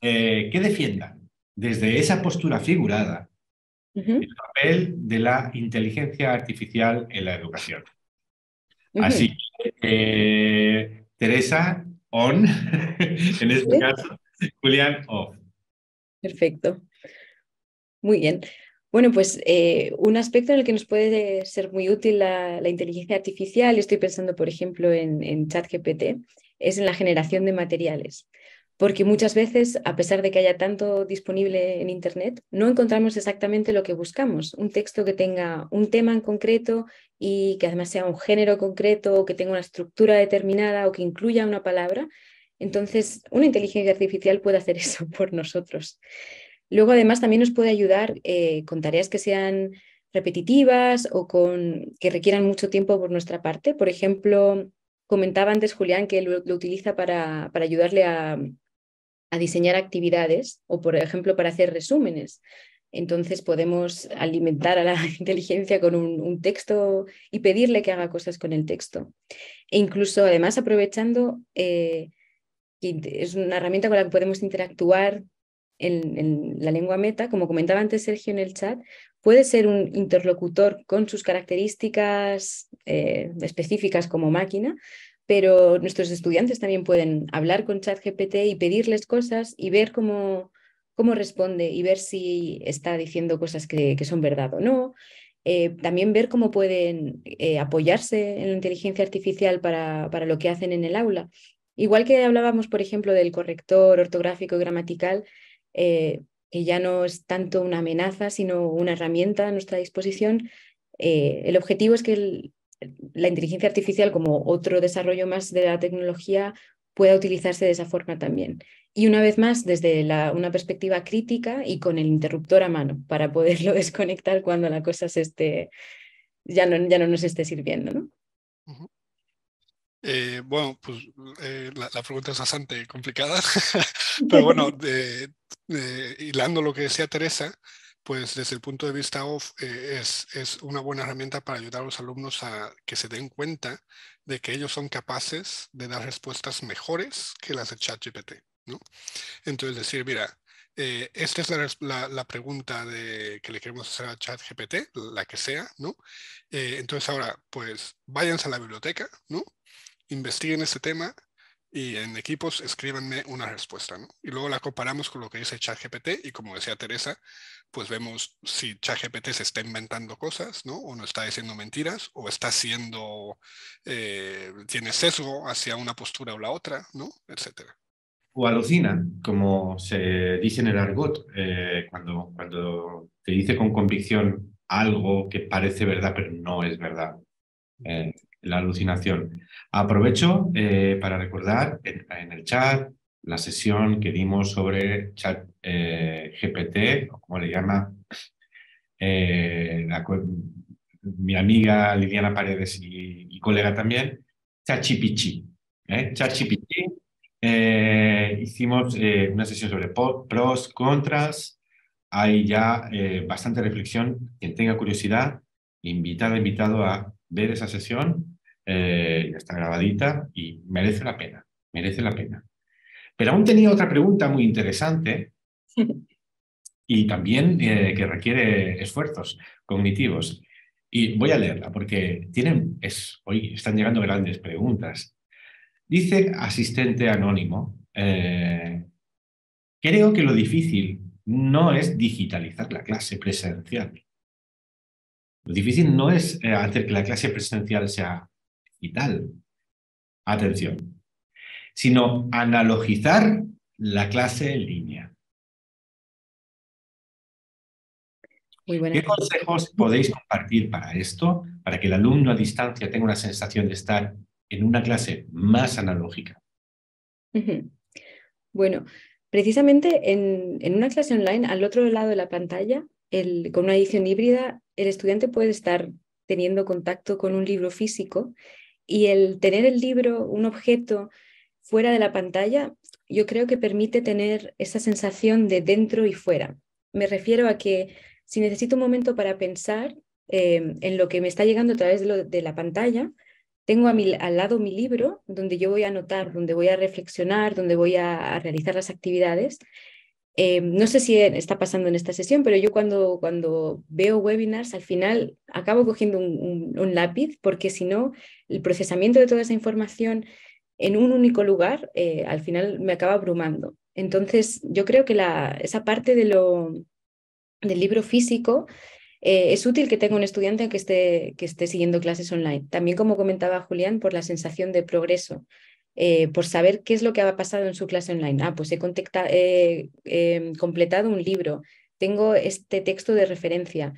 eh, que defiendan desde esa postura figurada el papel de la inteligencia artificial en la educación. Así que, eh, Teresa On, en este caso, Julián Off. Perfecto. Muy bien. Bueno, pues eh, un aspecto en el que nos puede ser muy útil la, inteligencia artificial, estoy pensando, por ejemplo, en, en ChatGPT, es en la generación de materiales. Porque muchas veces, a pesar de que haya tanto disponible en Internet, no encontramos exactamente lo que buscamos. Un texto que tenga un tema en concreto y que además sea un género concreto, o que tenga una estructura determinada o que incluya una palabra. Entonces, una inteligencia artificial puede hacer eso por nosotros. Luego, además, también nos puede ayudar eh, con tareas que sean repetitivas o con, que requieran mucho tiempo por nuestra parte. Por ejemplo, comentaba antes Julián que lo, utiliza para, para ayudarle a, diseñar actividades o, por ejemplo, para hacer resúmenes. Entonces podemos alimentar a la inteligencia con un, texto y pedirle que haga cosas con el texto. E incluso, además, aprovechando eh, es una herramienta con la que podemos interactuar en, la lengua meta, como comentaba antes Sergio en el chat, puede ser un interlocutor con sus características eh, específicas como máquina, pero nuestros estudiantes también pueden hablar con ChatGPT y pedirles cosas y ver cómo, responde y ver si está diciendo cosas que, son verdad o no. Eh, también ver cómo pueden eh, apoyarse en la inteligencia artificial para, para lo que hacen en el aula. Igual que hablábamos, por ejemplo, del corrector ortográfico y gramatical, eh, que ya no es tanto una amenaza, sino una herramienta a nuestra disposición. Eh, el objetivo es que la inteligencia artificial, como otro desarrollo más de la tecnología, pueda utilizarse de esa forma también. Y una vez más, desde una perspectiva crítica y con el interruptor a mano, para poderlo desconectar cuando la cosa se esté, ya, no, ya no nos esté sirviendo. ¿no? Eh, bueno, pues eh, la, pregunta es bastante complicada, pero bueno, hilando lo que decía Teresa, pues desde el punto de vista off eh, es, es, una buena herramienta para ayudar a los alumnos a que se den cuenta de que ellos son capaces de dar respuestas mejores que las de ChatGPT. ¿no? Entonces decir, mira, esta es la, la, pregunta de, que le queremos hacer a ChatGPT, la que sea, ¿no? entonces ahora, pues váyanse a la biblioteca, ¿no? investiguen este tema y en equipos escríbanme una respuesta, ¿no? Y luego la comparamos con lo que dice ChatGPT y como decía Teresa, pues vemos si ChatGPT se está inventando cosas, ¿no? O no está diciendo mentiras, o está haciendo, eh, tiene sesgo hacia una postura o la otra, ¿no? Etcétera. O alucinan, como se dice en el argot, eh, cuando, cuando te dice con convicción algo que parece verdad, pero no es verdad. Eh, la alucinación. Aprovecho eh, para recordar en, el chat la sesión que dimos sobre chat eh, GPT, o como le llama eh, mi amiga Liliana Paredes y, colega también, Chachipichi. Chachipichi. hicimos una sesión sobre pros, contras. Hay ya bastante reflexión. Quien tenga curiosidad, invitado, invitado a ver esa sesión eh, ya está grabadita y merece la pena, merece la pena. Pero aún tenía otra pregunta muy interesante y también eh, que requiere esfuerzos cognitivos. Y voy a leerla porque tienen, es, hoy están llegando grandes preguntas. Dice asistente anónimo, eh, creo que lo difícil no es digitalizar la clase presencial. Lo difícil no es hacer que la clase presencial sea y tal. Atención. Sino analogizar la clase en línea. ¿Qué consejos podéis compartir para esto, para que el alumno a distancia tenga una sensación de estar en una clase más analógica? Bueno, precisamente en, una clase online, al otro lado de la pantalla, con una edición híbrida, el estudiante puede estar teniendo contacto con un libro físico y el tener el libro, un objeto fuera de la pantalla, yo creo que permite tener esa sensación de dentro y fuera. Me refiero a que si necesito un momento para pensar eh, en lo que me está llegando a través de, la pantalla, tengo al lado mi libro donde yo voy a anotar, donde voy a reflexionar, donde voy a realizar las actividades Em, no sé si está pasando en esta sesión, pero yo cuando, cuando veo webinars, al final acabo cogiendo un, lápiz, porque si no, el procesamiento de toda esa información en un único lugar, eh, al final me acaba abrumando. Entonces, yo creo que la, esa parte de lo, del libro físico eh, es útil que tenga un estudiante que esté, que esté siguiendo clases online. También, como comentaba Julián, por la sensación de progreso. Eh, por saber qué es lo que ha pasado en su clase online. Ah, pues he eh, em, completado un libro, tengo este texto de referencia.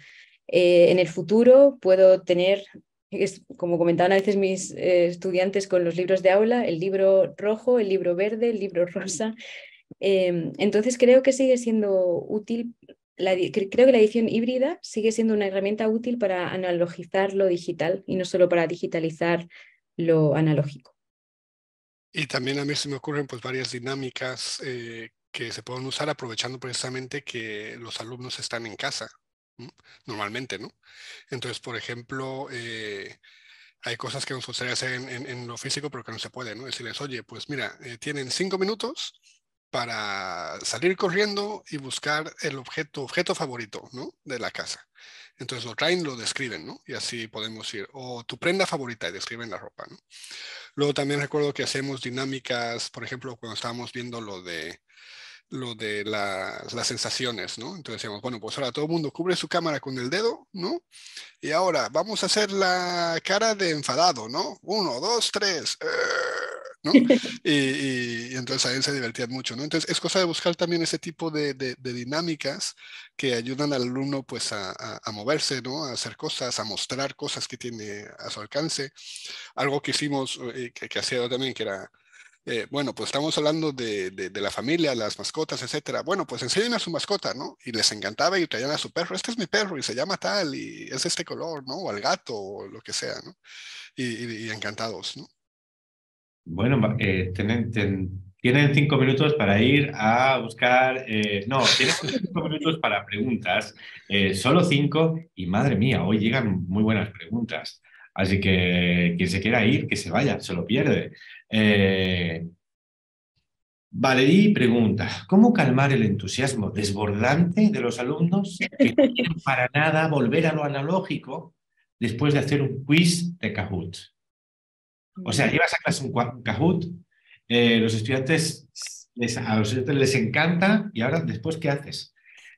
Eh, en el futuro puedo tener, como comentaban a veces mis estudiantes con los libros de aula, el libro rojo, el libro verde, el libro rosa. Em, entonces creo que sigue siendo útil creo que la edición híbrida sigue siendo una herramienta útil para analogizar lo digital y no solo para digitalizar lo analógico. Y también a mí se me ocurren pues varias dinámicas eh, que se pueden usar aprovechando precisamente que los alumnos están en casa, normalmente, ¿no? Entonces, por ejemplo, eh, hay cosas que nos gustaría hacer en, en, lo físico, pero que no se puede, ¿no? Decirles, oye, pues mira, eh, tienen cinco minutos para salir corriendo y buscar el objeto, objeto favorito ¿no? de la casa. Entonces lo traen, lo describen, ¿no? Y así podemos ir. O tu prenda favorita y describen la ropa, ¿no? Luego también recuerdo que hacemos dinámicas, por ejemplo, cuando estábamos viendo lo de lo de las sensaciones, ¿no? Entonces decíamos, bueno, pues ahora todo el mundo cubre su cámara con el dedo, ¿no? Y ahora vamos a hacer la cara de enfadado, ¿no? Uno, dos, tres. Y, entonces él se divertían mucho, ¿no? Entonces es cosa de buscar también ese tipo de, dinámicas que ayudan al alumno pues a, moverse, ¿no? A hacer cosas, a mostrar cosas que tiene a su alcance. Algo que hicimos, eh, que, hacía yo también, que era... Eh, bueno, pues estamos hablando de, la familia, las mascotas, etcétera. Bueno, pues enseñen a su mascota, ¿no? Y les encantaba y traían a su perro. Este es mi perro y se llama tal y es de este color, ¿no? O al gato o lo que sea, ¿no? y encantados, ¿no? Bueno, eh, tienen, cinco minutos para ir a buscar. Eh, no, tienen cinco minutos para preguntas, eh, solo cinco, y madre mía, hoy llegan muy buenas preguntas. Así que quien se quiera ir, que se vaya, se lo pierde. Valerí pregunta, ¿cómo calmar el entusiasmo desbordante de los alumnos que no quieren para nada volver a lo analógico después de hacer un quiz de Kahoot? O sea, llevas a clase un Kahoot, eh, los estudiantes, les, a los estudiantes les encanta y ahora después, ¿qué haces?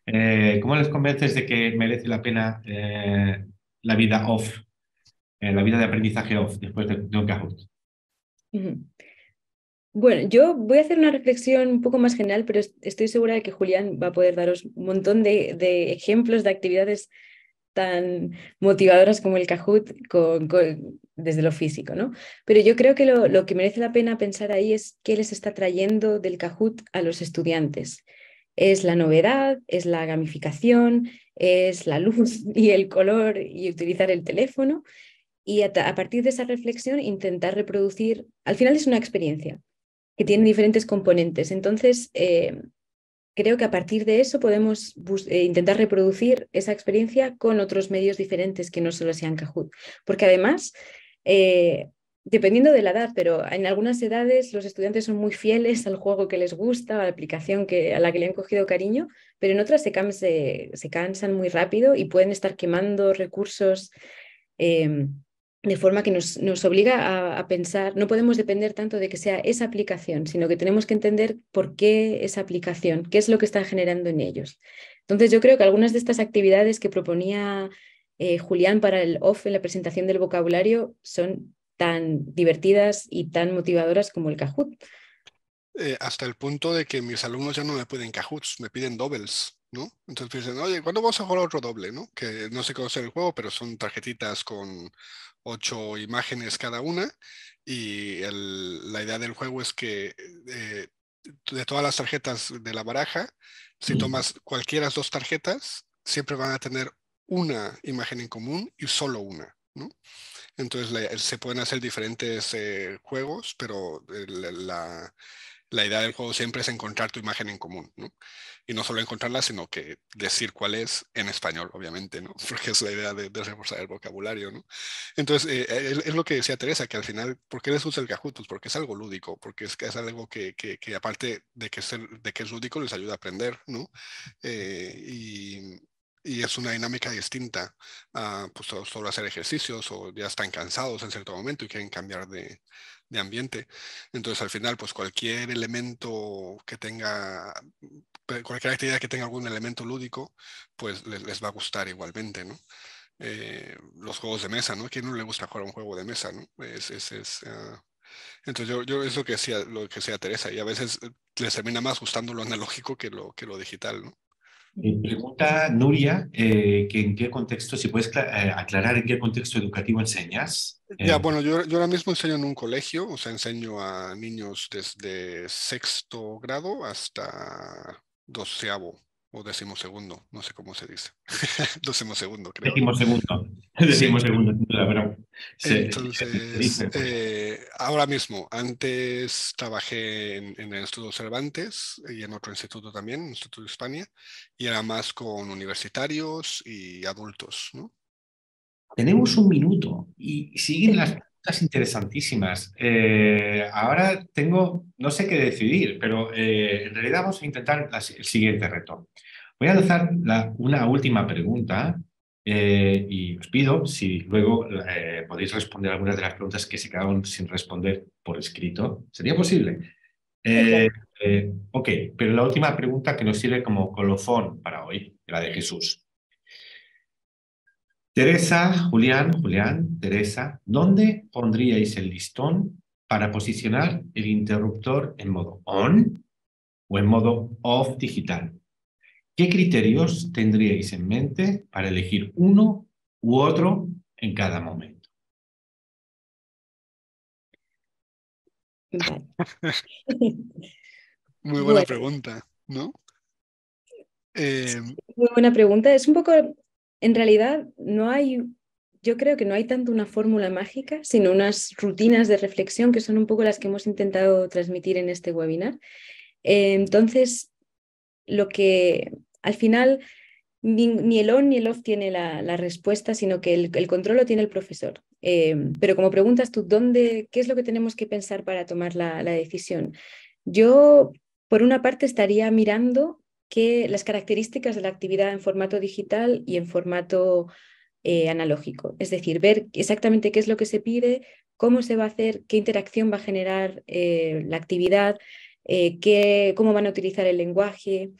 Eh, ¿Cómo les convences de que merece la pena eh, la vida off, la vida de aprendizaje off después de, un Kahoot? Bueno, yo voy a hacer una reflexión un poco más general, pero estoy segura de que Julián va a poder daros un montón de, de ejemplos de actividades tan motivadoras como el Kahoot con, desde lo físico, ¿no? Pero yo creo que lo, que merece la pena pensar ahí es qué les está trayendo del Kahoot a los estudiantes. Es la novedad, es la gamificación, es la luz y el color y utilizar el teléfono. Y a, partir de esa reflexión intentar reproducir, al final es una experiencia que tiene diferentes componentes. Entonces, eh, creo que a partir de eso podemos eh, intentar reproducir esa experiencia con otros medios diferentes que no solo sean Kahoot. Porque además, eh, dependiendo de la edad, pero en algunas edades los estudiantes son muy fieles al juego que les gusta, a la aplicación que, a la que le han cogido cariño, pero en otras se, cansan muy rápido y pueden estar quemando recursos. Em, de forma que nos, obliga a, pensar, no podemos depender tanto de que sea esa aplicación, sino que tenemos que entender por qué esa aplicación, qué es lo que está generando en ellos. Entonces yo creo que algunas de estas actividades que proponía eh, Julián para el OFF en la presentación del vocabulario son tan divertidas y tan motivadoras como el Kahoot. Eh, hasta el punto de que mis alumnos ya no me piden Cajuts, me piden dobles. Entonces pues, dicen, oye, ¿cuándo vamos a jugar otro doble, no? Que no sé cómo el juego, pero son tarjetitas con ocho imágenes cada una y la idea del juego es que eh, de todas las tarjetas de la baraja, si tomas cualquiera dos tarjetas, siempre van a tener una imagen en común y solo una, Entonces se pueden hacer diferentes eh, juegos, pero eh, la la idea del juego siempre es encontrar tu imagen en común, ¿no? Y no solo encontrarla, sino que decir cuál es en español, obviamente, ¿no? Porque es la idea de, reforzar el vocabulario, ¿no? Entonces, eh, eh, es, lo que decía Teresa, que al final, ¿por qué les usa el cajutus? Pues porque es algo lúdico, porque es, algo que, aparte de que, es de que es lúdico, les ayuda a aprender, ¿no? Eh, y, es una dinámica distinta. a pues solo hacer ejercicios o ya están cansados en cierto momento y quieren cambiar de, ambiente. Entonces, al final, pues cualquier elemento que tenga, cualquier actividad que tenga algún elemento lúdico, pues les, va a gustar igualmente, ¿no? Eh, los juegos de mesa, ¿no? ¿Quién no le gusta jugar un juego de mesa, no? Es, es, es ah, Entonces yo, yo es lo que decía, lo que decía Teresa, y a veces eh, les termina más gustando lo analógico que lo, que lo digital, ¿no? Eh, pregunta Nuria, eh, que en qué contexto, si puedes eh, aclarar en qué contexto educativo enseñas. Ya, bueno, yo, ahora mismo enseño en un colegio, o sea, enseño a niños desde sexto grado hasta doceavo o decimosegundo, no sé cómo se dice. segundo, creo. segundo Decimos segundo título, pero Entonces, eh, ahora mismo, antes trabajé en, el Instituto Cervantes y en otro instituto también, Instituto de España, y era más con universitarios y adultos. ¿no? Tenemos un minuto y siguen las preguntas interesantísimas. Eh, ahora tengo, no sé qué decidir, pero eh, en realidad vamos a intentar el siguiente reto. Voy a lanzar la, una última pregunta eh, y os pido si luego eh, podéis responder algunas de las preguntas que se quedaron sin responder por escrito. ¿Sería posible? Eh, ok, pero la última pregunta que nos sirve como colofón para hoy, la de Jesús. Teresa, Julián, Julián, Teresa, ¿dónde pondríais el listón para posicionar el interruptor en modo on o en modo off digital? ¿Qué criterios tendríais en mente para elegir uno u otro en cada momento? Muy buena pregunta, ¿no? Em, muy buena pregunta. Es un poco, en realidad, no hay, yo creo que no hay tanto una fórmula mágica, sino unas rutinas de reflexión que son un poco las que hemos intentado transmitir en este webinar. entonces, lo que al final ni, el on ni el off tiene la, respuesta, sino que el, control lo tiene el profesor. Eh, pero como preguntas tú, ¿dónde, ¿qué es lo que tenemos que pensar para tomar la, decisión? Yo, por una parte, estaría mirando las características de la actividad en formato digital y en formato eh, analógico. Es decir, ver exactamente qué es lo que se pide, cómo se va a hacer, qué interacción va a generar eh, la actividad, eh, qué, cómo van a utilizar el lenguaje,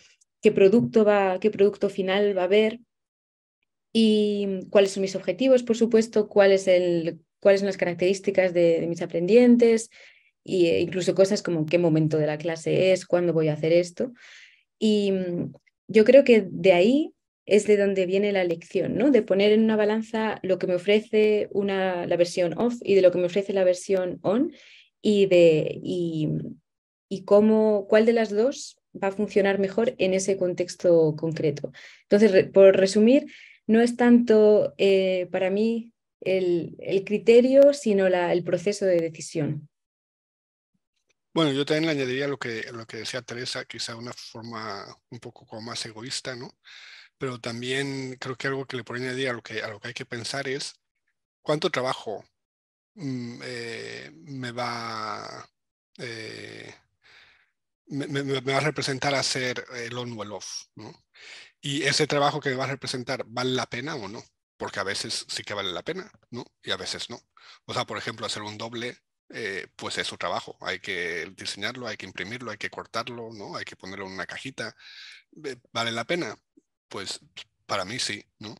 qué producto, va, qué producto final va a haber y cuáles son mis objetivos, por supuesto, cuál el, cuáles son las características de, mis aprendientes e incluso cosas como qué momento de la clase es, cuándo voy a hacer esto. Y mm, yo creo que de ahí es de donde viene la lección, ¿no? De poner en una balanza lo que me ofrece una, la versión off y de lo que me ofrece la versión on y de, y cómo, cuál de las dos va a funcionar mejor en ese contexto concreto. Entonces, por resumir, no es tanto eh, para mí el, criterio, sino la, el proceso de decisión. Bueno, yo también le añadiría lo que, lo que decía Teresa, quizá una forma un poco como más egoísta, ¿no? Pero también creo que algo que le podría añadir a lo que, a lo que hay que pensar es cuánto trabajo mm, eh, me va, eh, me, va a representar hacer el eh, on o off, ¿no? Y ese trabajo que me va a representar, ¿vale la pena o no? Porque a veces sí que vale la pena, ¿no? Y a veces no. O sea, por ejemplo, hacer un doble, eh, pues es su trabajo. Hay que diseñarlo, hay que imprimirlo, hay que cortarlo, ¿no? Hay que ponerlo en una cajita. ¿Vale la pena? Pues para mí sí, ¿no?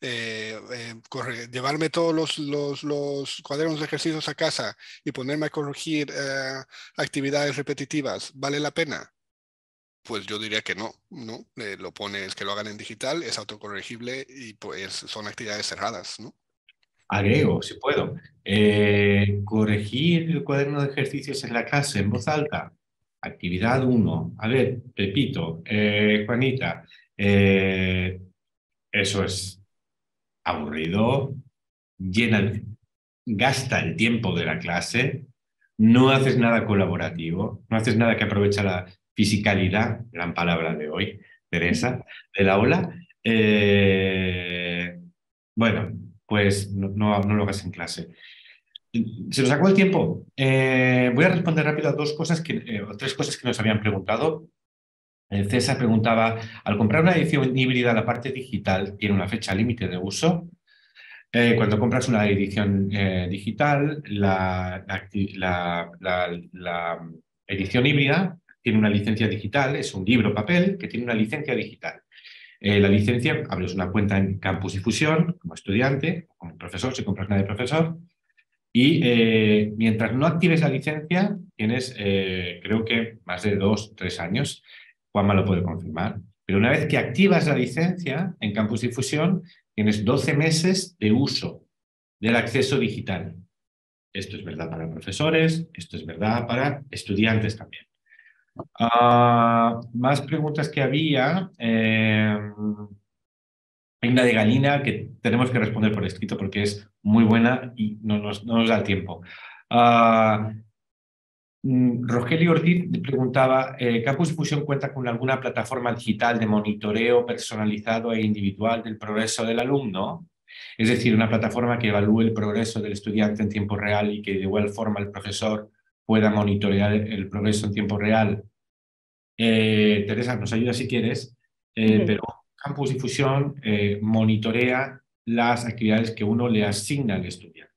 Eh, eh, llevarme todos los, cuadernos de ejercicios a casa y ponerme a corregir eh, actividades repetitivas, ¿vale la pena? Pues yo diría que no, ¿no? lo pones que lo hagan en digital, es autocorregible y pues son actividades cerradas, ¿no? Agrego, si puedo. corregir el cuaderno de ejercicios en la clase en voz alta. Actividad uno. A ver, repito, Juanita, eso es aburrido, gasta el tiempo de la clase, no haces nada colaborativo, no haces nada que aprovecha la fisicalidad, gran palabra de hoy, Teresa, de la ola. Eh, bueno, pues no, no, lo hagas en clase. Se nos acabó el tiempo. Eh, voy a responder rápido a dos cosas que, eh, tres cosas que nos habían preguntado. César preguntaba, al comprar una edición híbrida, la parte digital tiene una fecha límite de uso. Eh, cuando compras una edición eh, digital, la, edición híbrida tiene una licencia digital, es un libro papel que tiene una licencia digital. Eh, la licencia, abres una cuenta en Campus Difusión como estudiante, como profesor, si compras una de profesor, y mientras no actives la licencia, tienes creo que más de dos, tres años Juanma lo puede confirmar. Pero una vez que activas la licencia en Campus Difusión, tienes 12 meses de uso del acceso digital. Esto es verdad para profesores, esto es verdad para estudiantes también. Ah, más preguntas que había. hay eh, una de Galina que tenemos que responder por escrito porque es muy buena y no nos, da tiempo. Ah, Mm, Rogelio Ortiz preguntaba, eh, ¿Campus Fusión cuenta con alguna plataforma digital de monitoreo personalizado e individual del progreso del alumno? Es decir, una plataforma que evalúe el progreso del estudiante en tiempo real y que de igual forma el profesor pueda monitorear el progreso en tiempo real. Eh, Teresa, nos ayuda si quieres, eh, pero Campus Difusión monitorea las actividades que uno le asigna al estudiante.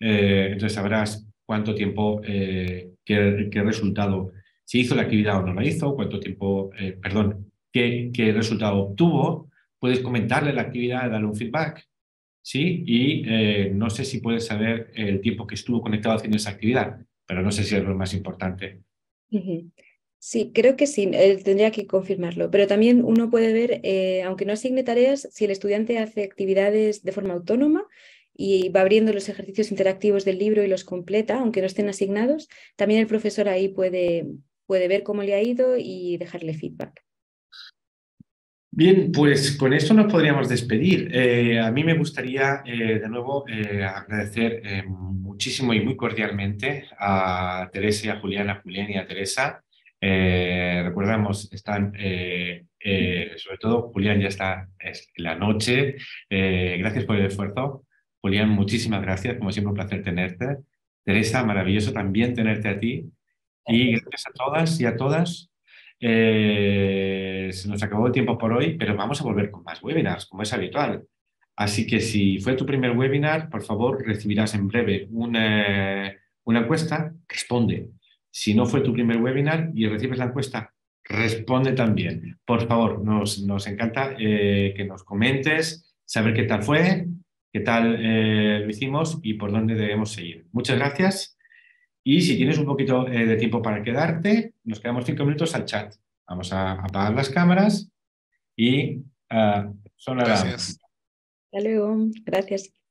entonces, sabrás cuánto tiempo, eh, qué, resultado, si hizo la actividad o no la hizo, cuánto tiempo, eh, perdón, qué, qué, resultado obtuvo, puedes comentarle la actividad, darle un feedback, ¿sí? Y eh, no sé si puedes saber el tiempo que estuvo conectado haciendo esa actividad, pero no sé si es lo más importante. Sí, creo que sí, tendría que confirmarlo, pero también uno puede ver, aunque no asigne tareas, si el estudiante hace actividades de forma autónoma y va abriendo los ejercicios interactivos del libro y los completa, aunque no estén asignados, también el profesor ahí puede, puede ver cómo le ha ido y dejarle feedback. Bien, pues con esto nos podríamos despedir. Eh, a mí me gustaría eh, de nuevo eh, agradecer muchísimo y muy cordialmente a Teresa y a Julián, a Julián y a Teresa. recordamos, están, sobre todo Julián ya está es la noche. gracias por el esfuerzo. Julián, muchísimas gracias, como siempre un placer tenerte. Teresa, maravilloso también tenerte a ti. Y gracias a todas y a todas. Eh, se nos acabó el tiempo por hoy, pero vamos a volver con más webinars, como es habitual. Así que si fue tu primer webinar, por favor, recibirás en breve una, una encuesta, responde. Si no fue tu primer webinar y recibes la encuesta, responde también. Por favor, nos, nos encanta eh, que nos comentes, saber qué tal fue, qué tal eh, lo hicimos y por dónde debemos seguir. Muchas gracias. Y si tienes un poquito eh, de tiempo para quedarte, nos quedamos cinco minutos al chat. Vamos a apagar las cámaras y ah, son las. Gracias. Hasta luego. Gracias.